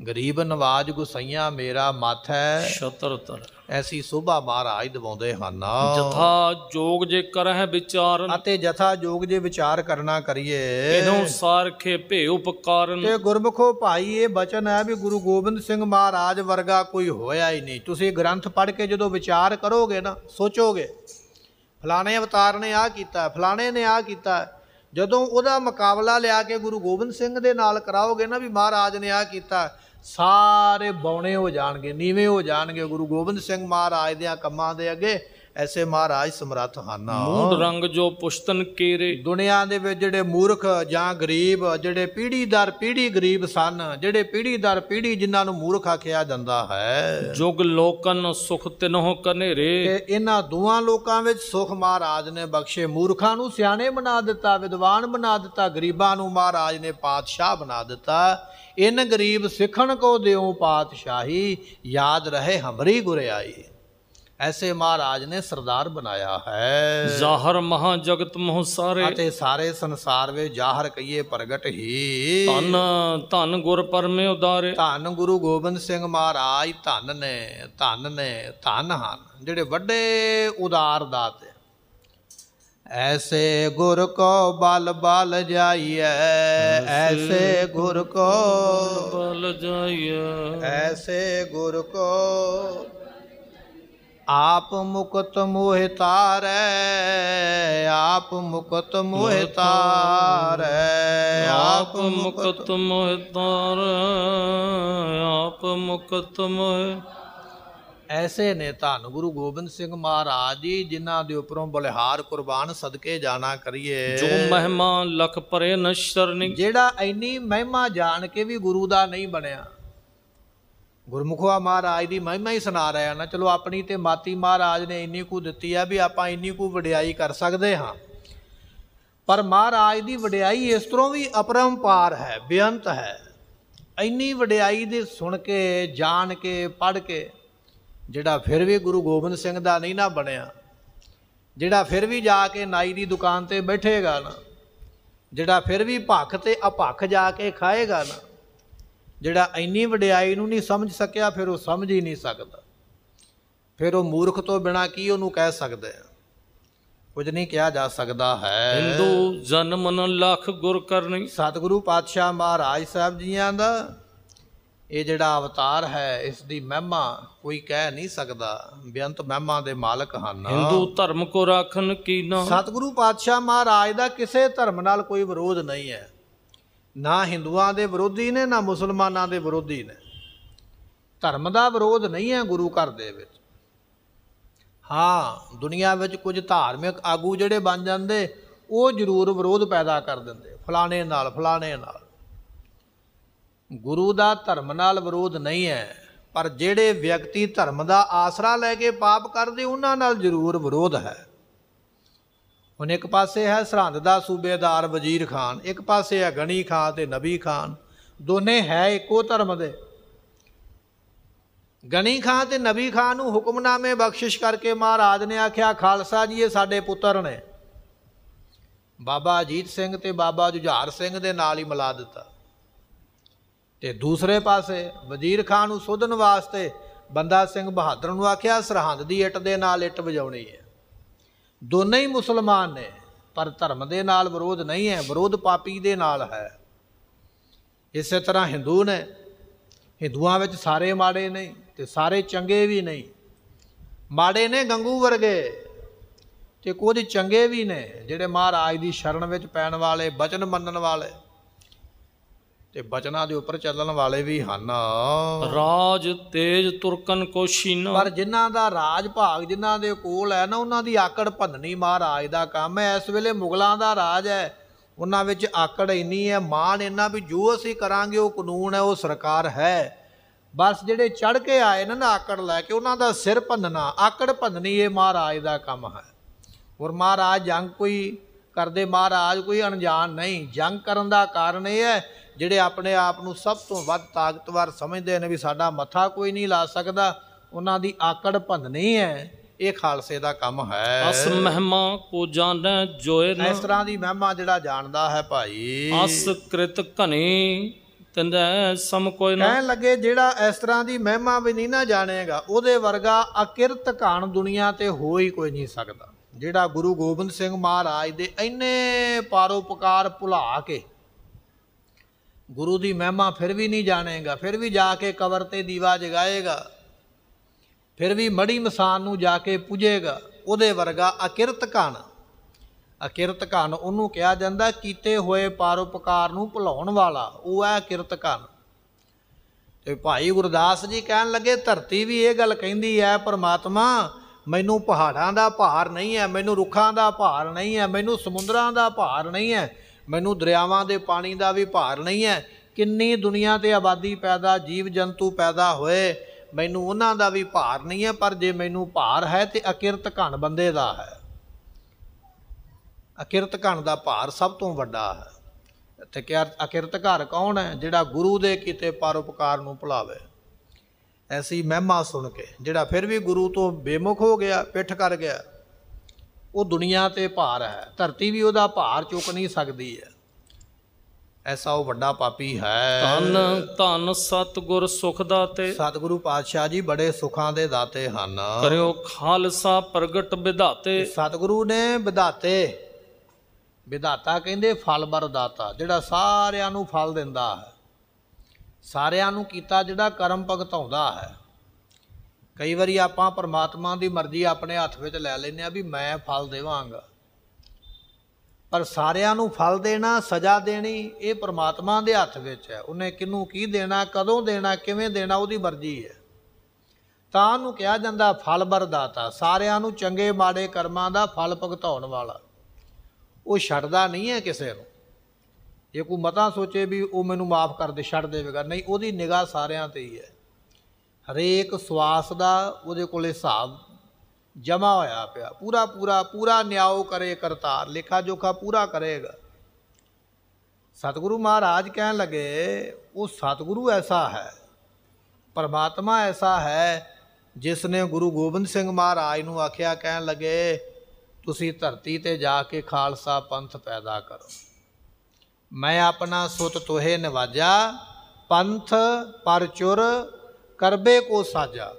ਗਰੀਬ ਨਵਾਜ ਗੁਸਈਆ ਮੇਰਾ ਮਾਥੈ ਛਤਰ ਤਰ ਐਸੀ ਸੋਭਾ ਮਹਾਰਾਜ ਦਿਵਾਉਂਦੇ ਹਨ ਜਥਾ ਜੋਗ ਜੇ ਕਰਹਿ ਵਿਚਾਰਨ ਅਤੇ ਜਥਾ ਜੋਗ ਜੇ ਵਿਚਾਰ ਕਰਨਾ ਕਰੀਏ ਇਹਨੂੰ ਸਾਰਖੇ ਭੇ ਉਪਕਾਰਨ ਤੇ ਗੁਰਮਖੋ ਭਾਈ ਇਹ ਬਚਨ ਹੈ ਵੀ ਗੁਰੂ ਗੋਬਿੰਦ ਸਿੰਘ ਮਹਾਰਾਜ ਵਰਗਾ ਕੋਈ ਹੋਇਆ ਹੀ ਨਹੀਂ ਤੁਸੀਂ ਗ੍ਰੰਥ ਪੜ੍ਹ ਕੇ ਜਦੋਂ ਵਿਚਾਰ ਕਰੋਗੇ ਨਾ ਸੋਚੋਗੇ ਫਲਾਣੇ ਅਵਤਾਰ ਨੇ ਆ ਕੀਤਾ ਫਲਾਣੇ ਨੇ ਆ ਕੀਤਾ ਜਦੋਂ ਉਹਦਾ ਮੁਕਾਬਲਾ ਲਿਆ ਕੇ ਗੁਰੂ ਗੋਬਿੰਦ ਸਿੰਘ ਦੇ ਨਾਲ ਕਰਾਓਗੇ ਨਾ ਵੀ ਮਹਾਰਾਜ ਨੇ ਆ ਕੀਤਾ ਸਾਰੇ ਬੌਣੇ ਹੋ ਜਾਣਗੇ ਨੀਵੇਂ ਹੋ ਜਾਣਗੇ ਗੁਰੂ ਗੋਬਿੰਦ ਸਿੰਘ ਮਹਾਰਾਜ ਦੇ ਕੰਮਾਂ ਦੇ ਅੱਗੇ ਐਸੇ ਮਹਾਰਾਜ ਸਮਰੱਥ ਹਨ ਮੂਡ ਰੰਗ ਜੋ ਪੁਸ਼ਤਨ ਕੇਰੇ ਦੁਨੀਆ ਦੇ ਵਿੱਚ ਜਿਹੜੇ ਮੂਰਖ ਜਾਂ ਗਰੀਬ ਜਿਹੜੇ ਪੀੜੀ ਦਰ ਪੀੜੀ ਗਰੀਬ ਸਨ ਜਿਹੜੇ ਪੀੜੀ ਦਰ ਪੀੜੀ ਜਿਨ੍ਹਾਂ ਨੂੰ ਮੂਰਖ ਆਖਿਆ ਜਾਂਦਾ ਹੈ ਜੁਗ ਲੋਕਨ ਸੁਖ ਤਿਨਹੁ ਕਨੇਰੇ ਤੇ ਇਹਨਾਂ ਦੋਹਾਂ ਲੋਕਾਂ ਵਿੱਚ ਸੁਖ ਮਹਾਰਾਜ ਨੇ ਬਖਸ਼ੇ ਮੂਰਖਾਂ ਨੂੰ ਸਿਆਣੇ ਬਣਾ ਦਿੱਤਾ ਵਿਦਵਾਨ ਬਣਾ ਦਿੱਤਾ ਗਰੀਬਾਂ ਨੂੰ ਮਹਾਰਾਜ ਨੇ ਪਾਤਸ਼ਾਹ ਬਣਾ ਦਿੱਤਾ ਇਨ ਗਰੀਬ ਸਿੱਖਣ ਕੋ ਦਿਓ ਪਾਤਸ਼ਾਹੀ ਯਾਦ ਰਹੇ ਹਮਰੀ ਗੁਰਿਆਈ ਐਸੇ ਮਹਾਰਾਜ ਨੇ ਸਰਦਾਰ ਬਣਾਇਆ ਹੈ ਜ਼ਾਹਰ ਮਹਾ ਜਗਤ ਮੋਹ ਸਾਰੇ ਅਤੇ ਸਾਰੇ ਸੰਸਾਰ ਵਿੱਚ ਜ਼ਾਹਰ ਕਈਏ ਪ੍ਰਗਟ ਹੀ ਧੰਨ ਧੰਨ ਗੁਰ ਪਰਮੇ ਉਦਾਰੇ ਧੰਨ ਗੁਰੂ ਗੋਬਿੰਦ ਸਿੰਘ ਮਹਾਰਾਜ ਧੰਨ ਨੇ ਧੰਨ ਨੇ ਧੰਨ ਹਨ ਜਿਹੜੇ ਵੱਡੇ ਉਦਾਰ ਦਾਤੇ ਐਸੇ ਗੁਰ ਕੋ ਬਲ ਬਲ ਜਾਈਐ ਐਸੇ ਗੁਰ ਕੋ ਬਲ ਜਾਈਐ ਐਸੇ ਗੁਰ ਕੋ ਆਪ ਮੁਕਤ ਮੋਹਿ ਤਾਰੈ ਆਪ ਮੁਕਤ ਮੋਹਿ ਤਾਰੈ ਆਪ ਮੁਕਤ ਮੋਹਿ ਤਾਰੈ ਆਪ ਮੁਕਤ ਮੋਹਿ ਐਸੇ ਨੇ ਧੰਨ ਗੁਰੂ ਗੋਬਿੰਦ ਸਿੰਘ ਮਹਾਰਾਜ ਜੀ ਜਿਨ੍ਹਾਂ ਦੇ ਉਪਰੋਂ ਬਲਿਹਾਰ ਕੁਰਬਾਨ ਸਦਕੇ ਜਾਣਾ ਕਰੀਏ ਜੋ ਮਹਿਮਾ ਲਖ ਪਰੇ ਨਸ਼ਰ ਨਹੀਂ ਜਿਹੜਾ ਇੰਨੀ ਮਹਿਮਾ ਜਾਣ ਕੇ ਵੀ ਗੁਰੂ ਦਾ ਨਹੀਂ ਬਣਿਆ ਗੁਰਮੁਖਵਾ ਮਹਾਰਾਜ ਦੀ ਮਹਿਮਾ ਹੀ ਸੁਣਾ ਰਿਹਾ ਨਾ ਚਲੋ ਆਪਣੀ ਤੇ ਮਾਤੀ ਮਹਾਰਾਜ ਨੇ ਇੰਨੀ ਕੁ ਦਿੱਤੀ ਆ ਵੀ ਆਪਾਂ ਇੰਨੀ ਕੁ ਵਡਿਆਈ ਕਰ ਸਕਦੇ ਹਾਂ ਪਰ ਮਹਾਰਾਜ ਦੀ ਵਡਿਆਈ ਇਸ ਤਰ੍ਹਾਂ ਵੀ ਅਪਰੰਪਾਰ ਹੈ ਬੇਅੰਤ ਹੈ ਇੰਨੀ ਵਡਿਆਈ ਦੇ ਸੁਣ ਕੇ ਜਾਣ ਕੇ ਪੜ ਕੇ ਜਿਹੜਾ ਫਿਰ ਵੀ ਗੁਰੂ ਗੋਬਿੰਦ ਸਿੰਘ ਦਾ ਨਹੀਂ ਨਾ ਬਣਿਆ ਜਿਹੜਾ ਫਿਰ ਵੀ ਜਾ ਕੇ ਨਾਈ ਦੀ ਦੁਕਾਨ ਤੇ ਬੈਠੇਗਾ ਨਾ ਜਿਹੜਾ ਫਿਰ ਵੀ ਭੱਖ ਤੇ ਅਭੱਖ ਜਾ ਕੇ ਖਾਏਗਾ ਨਾ ਜਿਹੜਾ ਇੰਨੀ ਵਡਿਆਈ ਨੂੰ ਨਹੀਂ ਸਮਝ ਸਕਿਆ ਫਿਰ ਉਹ ਸਮਝ ਹੀ ਨਹੀਂ ਸਕਦਾ ਫਿਰ ਉਹ ਮੂਰਖ ਤੋਂ ਬਿਨਾ ਕੀ ਉਹਨੂੰ ਕਹਿ ਸਕਦੇ ਆ ਕੁਝ ਨਹੀਂ ਕਿਹਾ ਜਾ ਸਕਦਾ ਹੈ ਹਿੰਦੂ ਜਨਮ ਨ ਲੱਖ ਗੁਰ ਕਰਨੀ ਸਤਿਗੁਰੂ ਪਾਤਸ਼ਾਹ ਮਹਾਰਾਜ ਸਾਹਿਬ ਜੀਆਂ ਦਾ ਇਹ ਜਿਹੜਾ ਅਵਤਾਰ ਹੈ ਇਸ ਦੀ ਮਹਿਮਾ ਕੋਈ ਕਹਿ ਨਹੀਂ ਸਕਦਾ ਬੇਅੰਤ ਮਹਿਮਾ ਦੇ ਮਾਲਕ ਹਨ ਹਿੰਦੂ ਧਰਮ ਕੋ ਰੱਖਣ ਕੀ ਨਾ ਸਤਿਗੁਰੂ ਪਾਤਸ਼ਾਹ ਮਹਾਰਾਜ ਦਾ ਕਿਸੇ ਧਰਮ ਨਾਲ ਕੋਈ ਵਿਰੋਧ ਨਹੀਂ ਹੈ ਨਾ ਹਿੰਦੂਆਂ ਦੇ ਵਿਰੋਧੀ ਨੇ ਨਾ ਮੁਸਲਮਾਨਾਂ ਦੇ ਵਿਰੋਧੀ ਨੇ ਧਰਮ ਦਾ ਵਿਰੋਧ ਨਹੀਂ ਹੈ ਗੁਰੂ ਘਰ ਦੇ ਵਿੱਚ ਹਾਂ ਦੁਨੀਆ ਵਿੱਚ ਕੁਝ ਧਾਰਮਿਕ ਆਗੂ ਜਿਹੜੇ ਬਣ ਜਾਂਦੇ ਉਹ ਜ਼ਰੂਰ ਵਿਰੋਧ ਪੈਦਾ ਕਰ ਦਿੰਦੇ ਫਲਾਣੇ ਨਾਲ ਫਲਾਣੇ ਨਾਲ ਗੁਰੂ ਦਾ ਧਰਮ ਨਾਲ ਵਿਰੋਧ ਨਹੀਂ ਹੈ ਪਰ ਜਿਹੜੇ ਵਿਅਕਤੀ ਧਰਮ ਦਾ ਆਸਰਾ ਲੈ ਕੇ ਪਾਪ ਕਰਦੇ ਉਹਨਾਂ ਨਾਲ ਜ਼ਰੂਰ ਵਿਰੋਧ ਹੈ ਹੁਣ ਇੱਕ ਪਾਸੇ ਹੈ ਸਰਹੰਦ ਦਾ ਸੂਬੇਦਾਰ ਵਜ਼ੀਰ ਖਾਨ ਇੱਕ ਪਾਸੇ ਹੈ ਗਣੀ ਖਾਨ ਤੇ ਨਬੀ ਖਾਨ ਦੋਨੇ ਹੈ ਇੱਕੋ ਧਰਮ ਦੇ ਗਣੀ ਖਾਨ ਤੇ ਨਬੀ ਖਾਨ ਨੂੰ ਹੁਕਮਨਾਮੇ ਬਖਸ਼ਿਸ਼ ਕਰਕੇ ਮਹਾਰਾਜ ਨੇ ਆਖਿਆ ਖਾਲਸਾ ਜੀ ਇਹ ਸਾਡੇ ਪੁੱਤਰ ਨੇ ਬਾਬਾ ਅਜੀਤ ਸਿੰਘ ਤੇ ਬਾਬਾ ਜੁਝਾਰ ਸਿੰਘ ਦੇ ਨਾਲ ਹੀ ਮਿਲਾ ਦਿੱਤਾ ਤੇ ਦੂਸਰੇ ਪਾਸੇ ਵਜ਼ੀਰ ਖਾਨ ਨੂੰ ਸੋਧਣ ਵਾਸਤੇ ਬੰਦਾ ਸਿੰਘ ਬਹਾਦਰ ਨੂੰ ਆਖਿਆ ਸਰਹੰਦ ਦੀ ਇੱਟ ਦੇ ਨਾਲ ਇੱਟ ਵਜਾਉਣੀ ਹੈ ਦੋਨੇ ਹੀ ਮੁਸਲਮਾਨ ਨੇ ਪਰ ਧਰਮ ਦੇ ਨਾਲ ਵਿਰੋਧ ਨਹੀਂ ਹੈ ਵਿਰੋਧ ਪਾਪੀ ਦੇ ਨਾਲ ਹੈ ਇਸੇ ਤਰ੍ਹਾਂ ਹਿੰਦੂ ਨੇ ਹਿੰਦੂਆਂ ਵਿੱਚ ਸਾਰੇ ਮਾੜੇ ਨਹੀਂ ਤੇ ਸਾਰੇ ਚੰਗੇ ਵੀ ਨਹੀਂ ਮਾੜੇ ਨੇ ਗੰਗੂ ਵਰਗੇ ਤੇ ਕੁਝ ਚੰਗੇ ਵੀ ਨੇ ਜਿਹੜੇ ਮਹਾਰਾਜ ਦੀ ਸ਼ਰਨ ਵਿੱਚ ਪੈਣ ਵਾਲੇ ਬਚਨ ਮੰਨਣ ਵਾਲੇ ਤੇ ਬਚਨਾਂ ਦੇ ਉੱਪਰ ਚੱਲਣ ਵਾਲੇ ਵੀ ਹਨ ਰਾਜ ਤੇਜ ਤੁਰਕਨ ਕੋਸ਼ੀਨ ਪਰ ਜਿਨ੍ਹਾਂ ਦਾ ਰਾਜ ਭਾਗ ਜਿਨ੍ਹਾਂ ਦੇ ਕੋਲ ਹੈ ਨਾ ਉਹਨਾਂ ਦੀ ਆਕੜ ਭੰਨਣੀ ਮਹਾਰਾਜ ਦਾ ਕੰਮ ਹੈ ਇਸ ਵੇਲੇ ਮੁਗਲਾਂ ਦਾ ਰਾਜ ਹੈ ਉਹਨਾਂ ਵਿੱਚ ਆਕੜ ਇੰਨੀ ਹੈ ਮਾਣ ਇੰਨਾ ਵੀ ਜੋ ਅਸੀਂ ਕਰਾਂਗੇ ਉਹ ਕਾਨੂੰਨ ਹੈ ਉਹ ਸਰਕਾਰ ਹੈ ਬਸ ਜਿਹੜੇ ਚੜ ਕੇ ਆਏ ਨੇ ਨਾ ਆਕੜ ਲੈ ਕੇ ਉਹਨਾਂ ਦਾ ਸਿਰ ਭੰਨਣਾ ਆਕੜ ਭੰਨਣੀ ਇਹ ਮਹਾਰਾਜ ਦਾ ਕੰਮ ਹੈ ਔਰ ਮਹਾਰਾਜ ਜੰਗ ਕੋਈ ਕਰਦੇ ਮਹਾਰਾਜ ਕੋਈ ਅਣਜਾਣ ਨਹੀਂ ਜੰਗ ਕਰਨ ਦਾ ਕਾਰਨ ਇਹ ਹੈ ਜਿਹੜੇ ਆਪਣੇ ਆਪ ਨੂੰ ਸਭ ਤੋਂ ਵੱਧ ਤਾਕਤਵਰ ਸਮਝਦੇ ਨੇ ਵੀ ਸਾਡਾ ਮੱਥਾ ਕੋਈ ਨਹੀਂ ਲਾ ਸਕਦਾ ਉਹਨਾਂ ਦੀ ਆਕੜ ਭੰਨਣੀ ਹੈ ਇਹ ਖਾਲਸੇ ਦਾ ਕੰਮ ਹੈ ਅਸ ਮਹਿਮਾ ਕੋ ਜਾਣੈ ਜੋਇ ਨ ਇਸ ਤਰ੍ਹਾਂ ਦੀ ਮਹਿਮਾ ਜਿਹੜਾ ਜਾਣਦਾ ਹੈ ਭਾਈ ਅਸ ਕ੍ਰਿਤ ਘਨੇ ਤੰਦੈ ਸਮ ਕੋਈ ਨਾ ਕਹਿ ਲੱਗੇ ਜਿਹੜਾ ਇਸ ਤਰ੍ਹਾਂ ਦੀ ਮਹਿਮਾ ਵੀ ਨਹੀਂ ਨਾ ਜਾਣੇਗਾ ਉਹਦੇ ਵਰਗਾ ਅਕਿਰਤ ਘਾਣ ਦੁਨੀਆ ਤੇ ਹੋ ਹੀ ਕੋਈ ਨਹੀਂ ਸਕਦਾ ਜਿਹੜਾ ਗੁਰੂ ਗੋਬਿੰਦ ਸਿੰਘ ਮਹਾਰਾਜ ਦੇ ਇੰਨੇ ਪਾਰੋਪਕਾਰ ਭੁਲਾ ਕੇ ਗੁਰੂ ਦੀ ਮਹਿਮਾ ਫਿਰ ਵੀ ਨਹੀਂ ਜਾਣੇਗਾ ਫਿਰ ਵੀ ਜਾ ਕੇ ਕਬਰ ਤੇ ਦੀਵਾ ਜਗਾਏਗਾ ਫਿਰ ਵੀ ਮੜੀ ਮਸਾਨ ਨੂੰ ਜਾ ਕੇ ਪੁਜੇਗਾ ਉਹਦੇ ਵਰਗਾ ਅਕਿਰਤ ਕਣ ਅਕਿਰਤ ਕਣ ਉਹਨੂੰ ਕਿਹਾ ਜਾਂਦਾ ਕੀਤੇ ਹੋਏ ਪਰਉਪਕਾਰ ਨੂੰ ਭੁਲਾਉਣ ਵਾਲਾ ਉਹ ਹੈ ਅਕਿਰਤ ਕਣ ਤੇ ਭਾਈ ਗੁਰਦਾਸ ਜੀ ਕਹਿਣ ਲੱਗੇ ਧਰਤੀ ਵੀ ਇਹ ਗੱਲ ਕਹਿੰਦੀ ਹੈ ਪਰਮਾਤਮਾ ਮੈਨੂੰ ਪਹਾੜਾਂ ਦਾ ਭਾਰ ਨਹੀਂ ਹੈ ਮੈਨੂੰ ਰੁੱਖਾਂ ਦਾ ਭਾਰ ਨਹੀਂ ਹੈ ਮੈਨੂੰ ਸਮੁੰਦਰਾਂ ਦਾ ਭਾਰ ਨਹੀਂ ਹੈ ਮੈਨੂੰ ਦਰਿਆਵਾਂ ਦੇ ਪਾਣੀ ਦਾ ਵੀ ਭਾਰ ਨਹੀਂ ਹੈ ਕਿੰਨੀ ਦੁਨੀਆ ਤੇ ਆਬਾਦੀ ਪੈਦਾ ਜੀਵ ਜੰਤੂ ਪੈਦਾ ਹੋਏ ਮੈਨੂੰ ਉਹਨਾਂ ਦਾ ਵੀ ਭਾਰ ਨਹੀਂ ਹੈ ਪਰ ਜੇ ਮੈਨੂੰ ਭਾਰ ਹੈ ਤੇ ਅਕਿਰਤ ਘਣ ਬੰਦੇ ਦਾ ਹੈ ਅਕਿਰਤ ਘਣ ਦਾ ਭਾਰ ਸਭ ਤੋਂ ਵੱਡਾ ਹੈ ਇੱਥੇ ਕਿ ਅਕਿਰਤ ਘਰ ਕੌਣ ਹੈ ਜਿਹੜਾ ਗੁਰੂ ਦੇ ਕੀਤੇ ਪਰਉਪਕਾਰ ਨੂੰ ਭੁਲਾਵੇ ਐਸੀ ਮਹਿਮਾ ਸੁਣ ਕੇ ਜਿਹੜਾ ਫਿਰ ਵੀ ਗੁਰੂ ਤੋਂ ਬੇਮੁਖ ਹੋ ਗਿਆ ਪਿੱਠ ਕਰ ਗਿਆ ਉਹ ਦੁਨੀਆ ਤੇ ਭਾਰ ਹੈ ਧਰਤੀ ਵੀ ਉਹਦਾ ਭਾਰ ਚੁੱਕ ਨਹੀਂ ਸਕਦੀ ਹੈ ਐਸਾ ਉਹ ਵੱਡਾ ਪਾਪੀ ਹੈ ਤਨ ਤਨ ਸਤਗੁਰ ਸੁਖ ਦਾਤੇ ਸਤਗੁਰੂ ਪਾਤਸ਼ਾਹ ਜੀ ਬੜੇ ਸੁਖਾਂ ਦੇ ਦਾਤੇ ਹਨ ਕਰਿਓ ਖਾਲਸਾ ਪ੍ਰਗਟ ਵਿਧਾਤੇ ਸਤਗੁਰੂ ਨੇ ਵਿਧਾਤੇ ਵਿਧਾਤਾ ਕਹਿੰਦੇ ਫਲ ਬਰਦਾਤਾ ਜਿਹੜਾ ਸਾਰਿਆਂ ਨੂੰ ਫਲ ਦਿੰਦਾ ਹੈ ਸਾਰਿਆਂ ਨੂੰ ਕੀਤਾ ਜਿਹੜਾ ਕਰਮ ਭਗਤਾਉਂਦਾ ਹੈ ਕਈ ਵਾਰੀ ਆਪਾਂ ਪਰਮਾਤਮਾ ਦੀ ਮਰਜ਼ੀ ਆਪਣੇ ਹੱਥ ਵਿੱਚ ਲੈ ਲੈਨੇ ਆ ਵੀ ਮੈਂ ਫਲ ਦੇਵਾਂਗਾ ਪਰ ਸਾਰਿਆਂ ਨੂੰ ਫਲ ਦੇਣਾ ਸਜ਼ਾ ਦੇਣੀ ਇਹ ਪਰਮਾਤਮਾ ਦੇ ਹੱਥ ਵਿੱਚ ਹੈ ਉਹਨੇ ਕਿਨੂੰ ਕੀ ਦੇਣਾ ਕਦੋਂ ਦੇਣਾ ਕਿਵੇਂ ਦੇਣਾ ਉਹਦੀ ਮਰਜ਼ੀ ਹੈ ਤਾਂ ਉਹਨੂੰ ਕਿਹਾ ਜਾਂਦਾ ਫਲ ਬਰਦਾਤਾ ਸਾਰਿਆਂ ਨੂੰ ਚੰਗੇ ਮਾੜੇ ਕਰਮਾਂ ਦਾ ਫਲ ਭੁਗਤਾਉਣ ਵਾਲਾ ਉਹ ਛੱਡਦਾ ਨਹੀਂ ਹੈ ਕਿਸੇ ਨੂੰ ਇਹ ਕੋਈ ਮਤਾ ਸੋਚੇ ਵੀ ਉਹ ਮੈਨੂੰ ਮਾਫ ਕਰ ਦੇ ਛੱਡ ਦੇਵੇਗਾ ਨਹੀਂ ਉਹਦੀ ਨਿਗਾਹ ਸਾਰਿਆਂ ਤੇ ਹੀ ਹੈ ਹਰੇਕ ਸਵਾਸ ਦਾ ਉਹਦੇ ਕੋਲੇ ਹਿਸਾਬ ਜਮਾ ਹੋਇਆ ਪਿਆ ਪੂਰਾ ਪੂਰਾ ਪੂਰਾ ਨਿਆਉ ਕਰੇ ਕਰਤਾਰ ਲਿਖਾ ਜੋਖਾ ਪੂਰਾ ਕਰੇਗਾ ਸਤਿਗੁਰੂ ਮਹਾਰਾਜ ਕਹਿਣ ਲਗੇ ਉਹ ਸਤਿਗੁਰੂ ਐਸਾ ਹੈ ਪਰਮਾਤਮਾ ਐਸਾ ਹੈ ਜਿਸ ਨੇ ਗੁਰੂ ਗੋਬਿੰਦ ਸਿੰਘ ਮਹਾਰਾਜ ਨੂੰ ਆਖਿਆ ਕਹਿਣ ਲਗੇ ਤੁਸੀਂ ਧਰਤੀ ਤੇ ਜਾ ਕੇ ਖਾਲਸਾ ਪੰਥ ਪੈਦਾ ਕਰੋ ਮੈਂ ਆਪਣਾ ਸੁਤ ਤੋਹੇ ਨਿਵਾਜਾ ਪੰਥ ਪਰਚੁਰ ਕਰਬੇ ਕੋ ਸਾਜਾ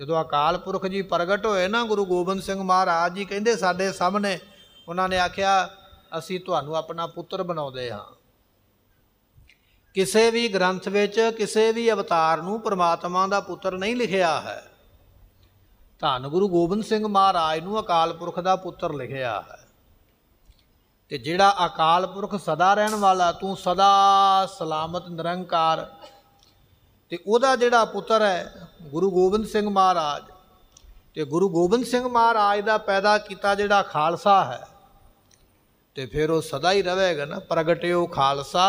ਜਦੋਂ ਅਕਾਲ ਪੁਰਖ ਜੀ ਪ੍ਰਗਟ ਹੋਏ ਨਾ ਗੁਰੂ ਗੋਬਿੰਦ ਸਿੰਘ ਮਹਾਰਾਜ ਜੀ ਕਹਿੰਦੇ ਸਾਡੇ ਸਾਹਮਣੇ ਉਹਨਾਂ ਨੇ ਆਖਿਆ ਅਸੀਂ ਤੁਹਾਨੂੰ ਆਪਣਾ ਪੁੱਤਰ ਬਣਾਉਂਦੇ ਹਾਂ ਕਿਸੇ ਵੀ ਗ੍ਰੰਥ ਵਿੱਚ ਕਿਸੇ ਵੀ ਅਵਤਾਰ ਨੂੰ ਪ੍ਰਮਾਤਮਾ ਦਾ ਪੁੱਤਰ ਨਹੀਂ ਲਿਖਿਆ ਹੈ ਧੰਨ ਗੁਰੂ ਗੋਬਿੰਦ ਸਿੰਘ ਮਹਾਰਾਜ ਨੂੰ ਅਕਾਲ ਪੁਰਖ ਦਾ ਪੁੱਤਰ ਲਿਖਿਆ ਹੈ ਤੇ ਜਿਹੜਾ ਅਕਾਲ ਪੁਰਖ ਸਦਾ ਰਹਿਣ ਵਾਲਾ ਤੂੰ ਸਦਾ ਸਲਾਮਤ ਨਿਰੰਕਾਰ ਤੇ ਉਹਦਾ ਜਿਹੜਾ ਪੁੱਤਰ ਹੈ ਗੁਰੂ ਗੋਬਿੰਦ ਸਿੰਘ ਮਹਾਰਾਜ ਤੇ ਗੁਰੂ ਗੋਬਿੰਦ ਸਿੰਘ ਮਹਾਰਾਜ ਦਾ ਪੈਦਾ ਕੀਤਾ ਜਿਹੜਾ ਖਾਲਸਾ ਹੈ ਤੇ ਫਿਰ ਉਹ ਸਦਾ ਹੀ ਰਹੇਗਾ ਨਾ ਪ੍ਰਗਟਿਓ ਖਾਲਸਾ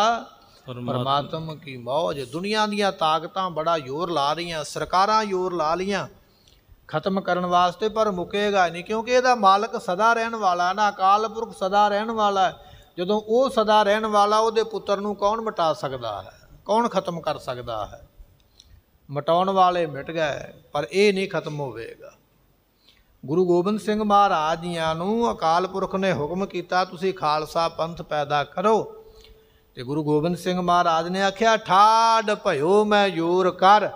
ਪਰਮਾਤਮ ਕੀ ਮੌਜ ਦੁਨੀਆ ਦੀਆਂ ਤਾਕਤਾਂ ਬੜਾ ਜ਼ੋਰ ਲਾ ਰਹੀਆਂ ਸਰਕਾਰਾਂ ਜ਼ੋਰ ਲਾ ਲੀਆਂ ਖਤਮ ਕਰਨ ਵਾਸਤੇ ਪਰ ਮੁਕੇਗਾ ਨਹੀਂ ਕਿਉਂਕਿ ਇਹਦਾ ਮਾਲਕ ਸਦਾ ਰਹਿਣ ਵਾਲਾ ਨਾ ਅਕਾਲ ਪੁਰਖ ਸਦਾ ਰਹਿਣ ਵਾਲਾ ਹੈ ਜਦੋਂ ਉਹ ਸਦਾ ਰਹਿਣ ਵਾਲਾ ਉਹਦੇ ਪੁੱਤਰ ਨੂੰ ਕੌਣ ਮਿਟਾ ਸਕਦਾ ਹੈ ਕੌਣ ਖਤਮ ਕਰ ਸਕਦਾ ਹੈ ਮਟਾਉਣ ਵਾਲੇ ਮਿਟ ਗਏ ਪਰ ਇਹ ਨਹੀਂ ਖਤਮ ਹੋਵੇਗਾ ਗੁਰੂ ਗੋਬਿੰਦ ਸਿੰਘ ਮਹਾਰਾਜ ਜੀਆਂ ਨੂੰ ਅਕਾਲ ਪੁਰਖ ਨੇ ਹੁਕਮ ਕੀਤਾ ਤੁਸੀਂ ਖਾਲਸਾ ਪੰਥ ਪੈਦਾ ਕਰੋ ਤੇ ਗੁਰੂ ਗੋਬਿੰਦ ਸਿੰਘ ਮਹਾਰਾਜ ਨੇ ਆਖਿਆ ਠਾੜ ਭਇਓ ਮੈਂ ਜੋਰ ਕਰ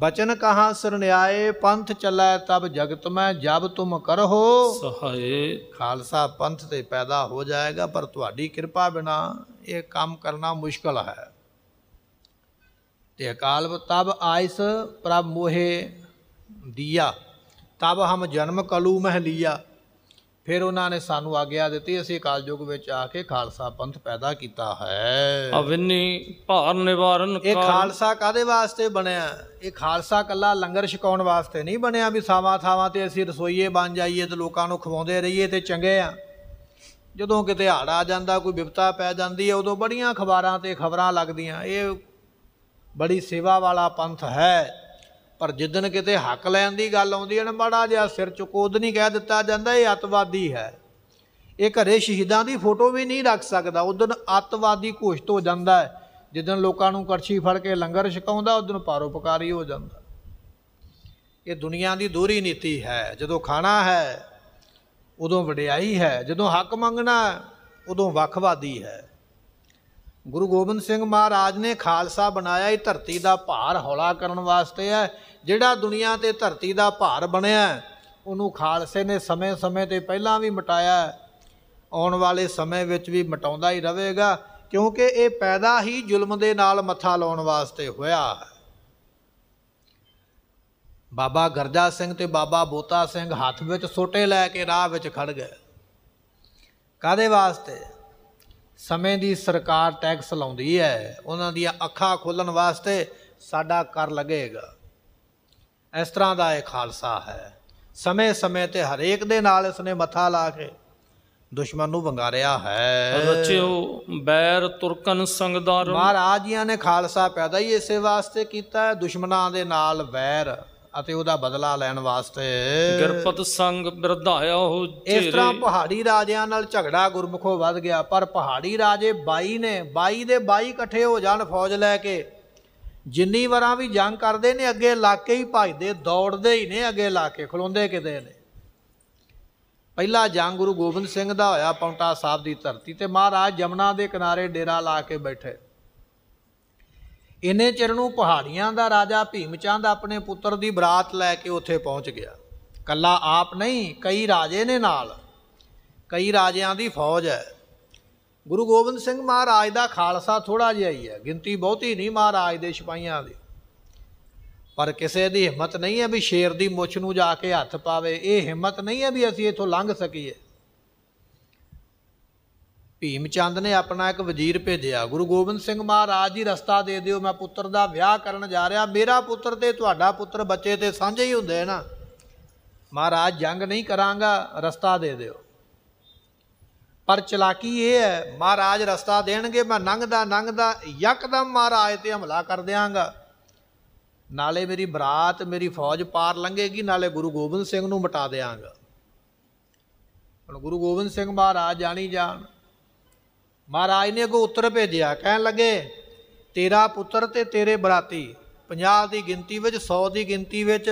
ਬਚਨ ਕਹਾ ਸਰਨਿਆਏ ਪੰਥ ਚੱਲੈ ਤਬ ਜਗਤ ਮੈਂ ਜਬ ਤੁਮ ਕਰਹੋ ਸਹਾਏ ਖਾਲਸਾ ਪੰਥ ਤੇ ਪੈਦਾ ਹੋ ਜਾਏਗਾ ਪਰ ਤੁਹਾਡੀ ਕਿਰਪਾ ਬਿਨਾ ਇਹ ਕੰਮ ਕਰਨਾ ਮੁਸ਼ਕਲ ਹੈ ਤੇ ਅਕਾਲ ਤਬ ਆਇਸ ਪ੍ਰਭ ਮੋਹੇ ਦੀਆ ਤਬ ਹਮ ਜਨਮ ਕਲੂ ਮਹਿ ਲੀਆ ਫਿਰ ਉਹਨਾਂ ਨੇ ਸਾਨੂੰ ਆਗਿਆ ਦਿੱਤੀ ਅਸੀਂ ਅਕਾਲ ਯੁਗ ਵਿੱਚ ਆ ਕੇ ਖਾਲਸਾ ਪੰਥ ਪੈਦਾ ਕੀਤਾ ਹੈ ਅਵਿੰਨੀ ਭਾਰ ਨਿਵਾਰਨ ਕਾ ਇਹ ਖਾਲਸਾ ਕਾਦੇ ਵਾਸਤੇ ਬਣਿਆ ਇਹ ਖਾਲਸਾ ਕੱਲਾ ਲੰਗਰ ਛਕਾਉਣ ਵਾਸਤੇ ਨਹੀਂ ਬਣਿਆ ਵੀ ਸਾਵਾ ਥਾਵਾਂ ਤੇ ਅਸੀਂ ਰਸੋਈਏ ਬਣ ਜਾਈਏ ਤੇ ਲੋਕਾਂ ਨੂੰ ਖਵਾਉਂਦੇ ਰਹੀਏ ਤੇ ਚੰਗੇ ਆ ਜਦੋਂ ਕਿਤੇ ਹੜ ਆ ਜਾਂਦਾ ਕੋਈ ਵਿਪਤਾ ਪੈ ਜਾਂਦੀ ਹੈ ਉਦੋਂ ਬੜੀਆਂ ਖਬਰਾਂ ਤੇ ਖਬਰਾਂ ਲੱਗਦੀਆਂ ਇਹ ਬੜੀ ਸੇਵਾ ਵਾਲਾ ਪੰਥ ਹੈ ਪਰ ਜਿੱਦਨ ਕਿਤੇ ਹੱਕ ਲੈਣ ਦੀ ਗੱਲ ਆਉਂਦੀ ਹੈ ਨਾ ਮਾੜਾ ਜਿਹਾ ਸਿਰ ਚੁਕੋਦ ਨਹੀਂ ਕਹਿ ਦਿੱਤਾ ਜਾਂਦਾ ਇਹ ਅਤਵਾਦੀ ਹੈ ਇਹ ਘਰੇ ਸ਼ਹੀਦਾਂ ਦੀ ਫੋਟੋ ਵੀ ਨਹੀਂ ਰੱਖ ਸਕਦਾ ਉਦੋਂ ਅਤਵਾਦੀ ਘੋਸ਼ਿਤ ਹੋ ਜਾਂਦਾ ਜਿੱਦਨ ਲੋਕਾਂ ਨੂੰ ਕਰਛੀ ਫੜ ਕੇ ਲੰਗਰ ਛਕਾਉਂਦਾ ਉਦੋਂ ਪਾਰੋਪਕਾਰੀ ਹੋ ਜਾਂਦਾ ਇਹ ਦੁਨੀਆ ਦੀ ਦੂਰੀ ਨੀਤੀ ਹੈ ਜਦੋਂ ਖਾਣਾ ਹੈ ਉਦੋਂ ਵਡਿਆਈ ਹੈ ਜਦੋਂ ਹੱਕ ਮੰਗਣਾ ਉਦੋਂ ਵਖਵਾਦੀ ਹੈ ਗੁਰੂ ਗੋਬਿੰਦ ਸਿੰਘ ਮਹਾਰਾਜ ਨੇ ਖਾਲਸਾ ਬਣਾਇਆ ਇਹ ਧਰਤੀ ਦਾ ਭਾਰ ਹੌਲਾ ਕਰਨ ਵਾਸਤੇ ਹੈ ਜਿਹੜਾ ਦੁਨੀਆ ਤੇ ਧਰਤੀ ਦਾ ਭਾਰ ਬਣਿਆ ਉਹਨੂੰ ਖਾਲਸੇ ਨੇ ਸਮੇਂ-ਸਮੇਂ ਤੇ ਪਹਿਲਾਂ ਵੀ ਮਟਾਇਆ ਆਉਣ ਵਾਲੇ ਸਮੇਂ ਵਿੱਚ ਵੀ ਮਟਾਉਂਦਾ ਹੀ ਰਹੇਗਾ ਕਿਉਂਕਿ ਇਹ ਪੈਦਾ ਹੀ ਜ਼ੁਲਮ ਦੇ ਨਾਲ ਮੱਥਾ ਲਾਉਣ ਵਾਸਤੇ ਹੋਇਆ ਬਾਬਾ ਗਰਜਾ ਸਿੰਘ ਤੇ ਬਾਬਾ ਬੋਤਾ ਸਿੰਘ ਹੱਥ ਵਿੱਚ ਸੋਟੇ ਲੈ ਕੇ ਰਾਹ ਵਿੱਚ ਖੜ ਗਏ ਕਾਦੇ ਵਾਸਤੇ ਸਮੇਂ ਦੀ ਸਰਕਾਰ ਟੈਕਸ ਲਾਉਂਦੀ ਹੈ ਉਹਨਾਂ ਦੀਆਂ ਅੱਖਾਂ ਖੋਲਣ ਵਾਸਤੇ ਸਾਡਾ ਕਰ ਲੱਗੇਗਾ ਇਸ ਤਰ੍ਹਾਂ ਦਾ ਇਹ ਖਾਲਸਾ ਹੈ ਸਮੇਂ-ਸਮੇਂ ਤੇ ਹਰੇਕ ਦੇ ਨਾਲ ਇਸ ਨੇ ਮੱਥਾ ਲਾ ਕੇ ਦੁਸ਼ਮਣ ਨੂੰ ਵੰਗਾਰਿਆ ਹੈ ਰਚਿਓ ਬੈਰ ਤੁਰਕਨ ਸੰਗਦਾਰ ਮਹਾਰਾਜ ਜੀਆਂ ਨੇ ਖਾਲਸਾ ਪੈਦਾ ਹੀ ਇਸੇ ਵਾਸਤੇ ਕੀਤਾ ਹੈ ਦੁਸ਼ਮਣਾਂ ਦੇ ਨਾਲ ਵੈਰ ਅਤੇ ਉਹਦਾ ਬਦਲਾ ਲੈਣ ਵਾਸਤੇ ਗਿਰਪਤ ਸੰਗ ਬਿਰਧਾਇਆ ਹੋ ਇਸ ਤਰ੍ਹਾਂ ਪਹਾੜੀ ਰਾਜਿਆਂ ਨਾਲ ਝਗੜਾ ਗੁਰਮਖੋ ਵੱਧ ਗਿਆ ਪਰ ਪਹਾੜੀ ਰਾਜੇ 22 ਨੇ 22 ਦੇ 22 ਇਕੱਠੇ ਹੋ ਜਾਣ ਫੌਜ ਲੈ ਕੇ ਜਿੰਨੀ ਵਾਰਾਂ ਵੀ ਜੰਗ ਕਰਦੇ ਨੇ ਅੱਗੇ ਇਲਾਕੇ ਹੀ ਭਜਦੇ ਦੌੜਦੇ ਹੀ ਨੇ ਅੱਗੇ ਇਲਾਕੇ ਖਲੋਂਦੇ ਕਿਤੇ ਨੇ ਪਹਿਲਾ ਜੰਗ ਗੁਰੂ ਗੋਬਿੰਦ ਸਿੰਘ ਦਾ ਹੋਇਆ ਪੌਂਟਾ ਸਾਹਿਬ ਦੀ ਧਰਤੀ ਤੇ ਮਹਾਰਾਜ ਜਮਨਾ ਦੇ ਕਿਨਾਰੇ ਡੇਰਾ ਲਾ ਕੇ ਬੈਠੇ ਇਨੇ ਚਿਰ ਨੂੰ ਪਹਾੜੀਆਂ ਦਾ ਰਾਜਾ ਭੀਮਚੰਦ ਆਪਣੇ ਪੁੱਤਰ ਦੀ ਬਰਾਤ ਲੈ ਕੇ ਉੱਥੇ ਪਹੁੰਚ ਗਿਆ ਕੱਲਾ ਆਪ ਨਹੀਂ ਕਈ ਰਾਜੇ ਨੇ ਨਾਲ ਕਈ ਰਾਜਿਆਂ ਦੀ ਫੌਜ ਹੈ ਗੁਰੂ ਗੋਬਿੰਦ ਸਿੰਘ ਮਹਾਰਾਜ ਦਾ ਖਾਲਸਾ ਥੋੜਾ ਜਿਹਾ ਹੀ ਹੈ ਗਿਣਤੀ ਬਹੁਤੀ ਨਹੀਂ ਮਹਾਰਾਜ ਦੇ ਸਿਪਾਹੀਆਂ ਦੀ ਪਰ ਕਿਸੇ ਦੀ ਹਿੰਮਤ ਨਹੀਂ ਹੈ ਵੀ ਸ਼ੇਰ ਦੀ ਮੁੱਛ ਨੂੰ ਜਾ ਕੇ ਹੱਥ ਪਾਵੇ ਇਹ ਹਿੰਮਤ ਨਹੀਂ ਹੈ ਵੀ ਅਸੀਂ ਇੱਥੋਂ ਲੰਘ ਸਕੀਏ ਭੀਮ ਚੰਦ ਨੇ ਆਪਣਾ ਇੱਕ ਵਜ਼ੀਰ ਭੇਜਿਆ ਗੁਰੂ ਗੋਬਿੰਦ ਸਿੰਘ ਮਹਾਰਾਜ ਜੀ ਰਸਤਾ ਦੇ ਦਿਓ ਮੈਂ ਪੁੱਤਰ ਦਾ ਵਿਆਹ ਕਰਨ ਜਾ ਰਿਹਾ ਮੇਰਾ ਪੁੱਤਰ ਤੇ ਤੁਹਾਡਾ ਪੁੱਤਰ ਬੱਚੇ ਤੇ ਸਾਂਝੇ ਹੀ ਹੁੰਦੇ ਨਾ ਮਹਾਰਾਜ ਜੰਗ ਨਹੀਂ ਕਰਾਂਗਾ ਰਸਤਾ ਦੇ ਦਿਓ ਪਰ ਚਲਾਕੀ ਇਹ ਹੈ ਮਹਾਰਾਜ ਰਸਤਾ ਦੇਣਗੇ ਮੈਂ ਨੰਗਦਾ ਨੰਗਦਾ ਯਕਦਮ ਮਹਾਰਾਜ ਤੇ ਹਮਲਾ ਕਰ ਦਿਆਂਗਾ ਨਾਲੇ ਮੇਰੀ ਬਰਾਤ ਮੇਰੀ ਫੌਜ ਪਾਰ ਲੰਘੇਗੀ ਨਾਲੇ ਗੁਰੂ ਗੋਬਿੰਦ ਸਿੰਘ ਨੂੰ ਮਟਾ ਦਿਆਂਗਾ ਹੁਣ ਗੁਰੂ ਗੋਬਿੰਦ ਸਿੰਘ ਮਹਾਰਾਜ ਜਾਣੀ ਜਾਣ ਮਹਾਰਾਜ ਨੇ ਅਗੋ ਉੱਤਰ ਭੇਜਿਆ ਕਹਿਣ ਲੱਗੇ ਤੇਰਾ ਪੁੱਤਰ ਤੇ ਤੇਰੇ ਬਰਾਤੀ 50 ਦੀ ਗਿਣਤੀ ਵਿੱਚ 100 ਦੀ ਗਿਣਤੀ ਵਿੱਚ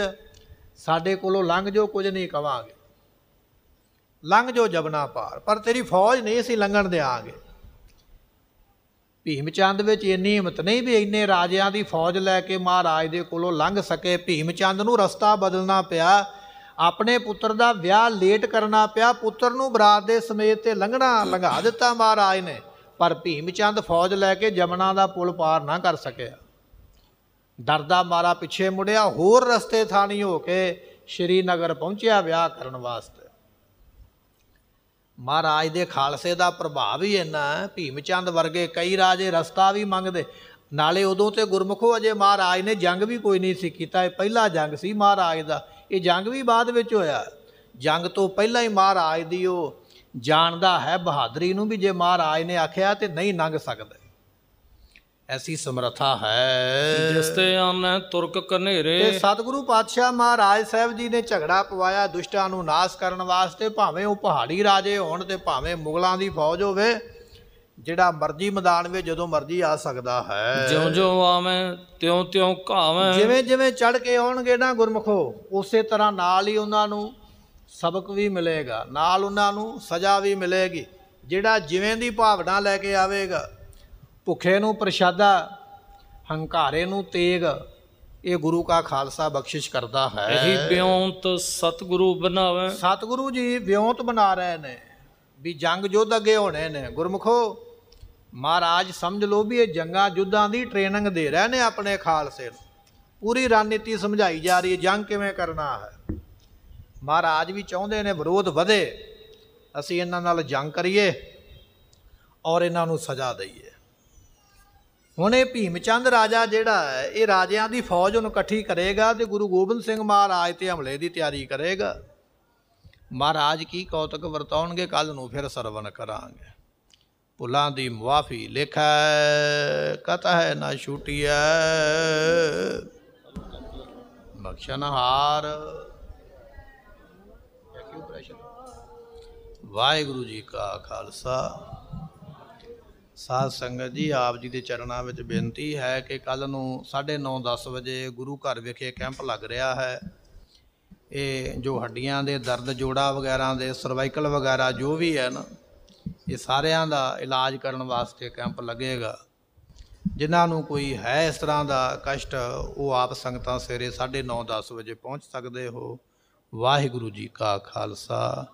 ਸਾਡੇ ਕੋਲੋਂ ਲੰਘ ਜੋ ਕੁਝ ਨਹੀਂ ਕਵਾਂਗੇ ਲੰਘ ਜੋ ਜਬਨਾ ਪਾਰ ਪਰ ਤੇਰੀ ਫੌਜ ਨਹੀਂ ਅਸੀਂ ਲੰਘਣ ਦੇ ਭੀਮ ਚੰਦ ਵਿੱਚ ਇੰਨੀ ਹਿੰਮਤ ਨਹੀਂ ਵੀ ਇੰਨੇ ਰਾਜਿਆਂ ਦੀ ਫੌਜ ਲੈ ਕੇ ਮਹਾਰਾਜ ਦੇ ਕੋਲੋਂ ਲੰਘ ਸਕੇ ਭੀਮ ਚੰਦ ਨੂੰ ਰਸਤਾ ਬਦਲਣਾ ਪਿਆ ਆਪਣੇ ਪੁੱਤਰ ਦਾ ਵਿਆਹ ਲੇਟ ਕਰਨਾ ਪਿਆ ਪੁੱਤਰ ਨੂੰ ਬਰਾਤ ਦੇ ਸਮੇਤ ਤੇ ਲੰਘਣਾ ਲੰਘਾ ਦਿੱਤਾ ਮਹਾਰਾਜ ਨੇ ਪਰ ਭੀਮ ਚੰਦ ਫੌਜ ਲੈ ਕੇ ਜਮਨਾ ਦਾ ਪੁਲ ਪਾਰ ਨਾ ਕਰ ਸਕਿਆ ਡਰਦਾ ਮਾਰਾ ਪਿੱਛੇ ਮੁੜਿਆ ਹੋਰ ਰਸਤੇ ਥਾਣੀ ਹੋ ਕੇ ਸ਼੍ਰੀਨਗਰ ਪਹੁੰਚਿਆ ਵਿਆਹ ਕਰਨ ਵਾਸਤੇ ਮਹਾਰਾਜ ਦੇ ਖਾਲਸੇ ਦਾ ਪ੍ਰਭਾਵ ਹੀ ਇੰਨਾ ਭੀਮ ਚੰਦ ਵਰਗੇ ਕਈ ਰਾਜੇ ਰਸਤਾ ਵੀ ਮੰਗਦੇ ਨਾਲੇ ਉਦੋਂ ਤੇ ਗੁਰਮਖੋ ਅਜੇ ਮਹਾਰਾਜ ਨੇ ਜੰਗ ਵੀ ਕੋਈ ਨਹੀਂ ਸੀ ਕੀਤਾ ਇਹ ਪਹਿਲਾ ਜੰਗ ਸੀ ਮਹਾਰਾਜ ਦਾ ਇਹ ਜੰਗ ਵੀ ਬਾਅਦ ਵਿੱਚ ਹੋਇਆ ਜੰਗ ਤੋਂ ਪਹਿਲਾਂ ਹੀ ਮਹਾਰਾਜ ਦੀ ਉਹ ਜਾਣਦਾ ਹੈ ਬਹਾਦਰੀ ਨੂੰ ਵੀ ਜੇ ਮਹਾਰਾਜ ਨੇ ਆਖਿਆ ਤੇ ਨਹੀਂ ਨੰਗ ਸਕਦਾ ਐਸੀ ਸਮਰੱਥਾ ਹੈ ਜਿਸ ਤੇ ਆਨੇ ਤੁਰਕ ਕਨੇਰੇ ਤੇ ਸਤਿਗੁਰੂ ਪਾਤਸ਼ਾਹ ਮਹਾਰਾਜ ਸਾਹਿਬ ਜੀ ਨੇ ਝਗੜਾ ਪਵਾਇਆ ਦੁਸ਼ਟਾਂ ਨੂੰ ਨਾਸ ਕਰਨ ਵਾਸਤੇ ਭਾਵੇਂ ਉਹ ਪਹਾੜੀ ਰਾਜੇ ਹੋਣ ਤੇ ਭਾਵੇਂ ਮੁਗਲਾਂ ਦੀ ਫੌਜ ਹੋਵੇ ਜਿਹੜਾ ਮਰਜੀ ਮੈਦਾਨ ਵਿੱਚ ਜਦੋਂ ਮਰਜੀ ਆ ਸਕਦਾ ਹੈ ਜਿਉਂ ਜਿਉਂ ਆਵੇਂ ਤਿਉਂ ਤਿਉਂ ਘਾਵੇਂ ਜਿਵੇਂ ਜਿਵੇਂ ਚੜ ਕੇ ਆਉਣਗੇ ਨਾ ਗੁਰਮਖੋ ਉਸੇ ਤਰ੍ਹਾਂ ਨਾਲ ਹੀ ਉਹਨਾਂ ਨੂੰ ਸਬਕ ਵੀ ਮਿਲੇਗਾ ਨਾਲ ਉਹਨਾਂ ਨੂੰ ਸਜ਼ਾ ਵੀ ਮਿਲੇਗੀ ਜਿਹੜਾ ਜਿਵੇਂ ਦੀ ਭਾਵਨਾ ਲੈ ਕੇ ਆਵੇਗਾ ਭੁੱਖੇ ਨੂੰ ਪ੍ਰਸ਼ਾਦਾ ਹੰਕਾਰੇ ਨੂੰ ਤੇਗ ਇਹ ਗੁਰੂ ਕਾ ਖਾਲਸਾ ਬਖਸ਼ਿਸ਼ ਕਰਦਾ ਹੈ ਇਹੀ ਵਿਉਂਤ ਸਤਿਗੁਰੂ ਬਣਾਵੇ ਸਤਿਗੁਰੂ ਜੀ ਵਿਉਂਤ ਬਣਾ ਰਹੇ ਨੇ ਵੀ ਜੰਗ ਯੁੱਧ ਅੱਗੇ ਹੋਣੇ ਨੇ ਗੁਰਮਖੋ ਮਹਾਰਾਜ ਸਮਝ ਲਓ ਵੀ ਇਹ ਜੰਗਾਂ ਜੁੱਧਾਂ ਦੀ ਟ੍ਰੇਨਿੰਗ ਦੇ ਰਹੇ ਨੇ ਆਪਣੇ ਖਾਲਸੇ ਨੂੰ ਪੂਰੀ ਰਣਨੀਤੀ ਸਮਝਾਈ ਜਾ ਰਹੀ ਹੈ ਜੰਗ ਕਿਵੇਂ ਕਰਨਾ ਹੈ ਮਹਾਰਾਜ ਵੀ ਚਾਹੁੰਦੇ ਨੇ ਵਿਰੋਧ ਵਧੇ ਅਸੀਂ ਇਹਨਾਂ ਨਾਲ ਜੰਗ ਕਰੀਏ ਔਰ ਇਹਨਾਂ ਨੂੰ ਸਜ਼ਾ ਦਈਏ ਹੁਣ ਇਹ ਭੀਮਚੰਦ ਰਾਜਾ ਜਿਹੜਾ ਹੈ ਇਹ ਰਾਜਿਆਂ ਦੀ ਫੌਜ ਨੂੰ ਇਕੱਠੀ ਕਰੇਗਾ ਤੇ ਗੁਰੂ ਗੋਬਿੰਦ ਸਿੰਘ ਮਹਾਰਾਜ ਤੇ ਹਮਲੇ ਦੀ ਤਿਆਰੀ ਕਰੇਗਾ ਮਹਾਰਾਜ ਕੀ ਕੌਤਕ ਵਰਤਾਉਣਗੇ ਕੱਲ ਨੂੰ ਫਿਰ ਸਰਵਨ ਕਰਾਂਗੇ ਭੁੱਲਾਂ ਦੀ ਮੁਆਫੀ ਲਿਖਾ ਕਤਾ ਹੈ ਨਾ ਛੂਟਿਆ ਹਾਰ ਪ੍ਰੈਸ਼ਰ ਵਾਹਿਗੁਰੂ ਜੀ ਕਾ ਖਾਲਸਾ ਸਾਧ ਸੰਗਤ ਜੀ ਆਪ ਜੀ ਦੇ ਚਰਨਾਂ ਵਿੱਚ ਬੇਨਤੀ ਹੈ ਕਿ ਕੱਲ ਨੂੰ 9:30-10 ਵਜੇ ਗੁਰੂ ਘਰ ਵਿਖੇ ਕੈਂਪ ਲੱਗ ਰਿਹਾ ਹੈ ਇਹ ਜੋ ਹੱਡੀਆਂ ਦੇ ਦਰਦ ਜੋੜਾ ਵਗੈਰਾ ਦੇ ਸਰਵਾਈਕਲ ਵਗੈਰਾ ਜੋ ਵੀ ਹੈ ਨਾ ਇਹ ਸਾਰਿਆਂ ਦਾ ਇਲਾਜ ਕਰਨ ਵਾਸਤੇ ਕੈਂਪ ਲੱਗੇਗਾ ਜਿਨ੍ਹਾਂ ਨੂੰ ਕੋਈ ਹੈ ਇਸ ਤਰ੍ਹਾਂ ਦਾ ਕਸ਼ਟ ਉਹ ਆਪ ਸੰਗਤਾਂ ਸਵੇਰੇ 9:30 10 ਵਜੇ ਪਹੁੰਚ ਸਕਦੇ ਹੋ ਵਾਹਿਗੁਰੂ ਜੀ ਕਾ ਖਾਲਸਾ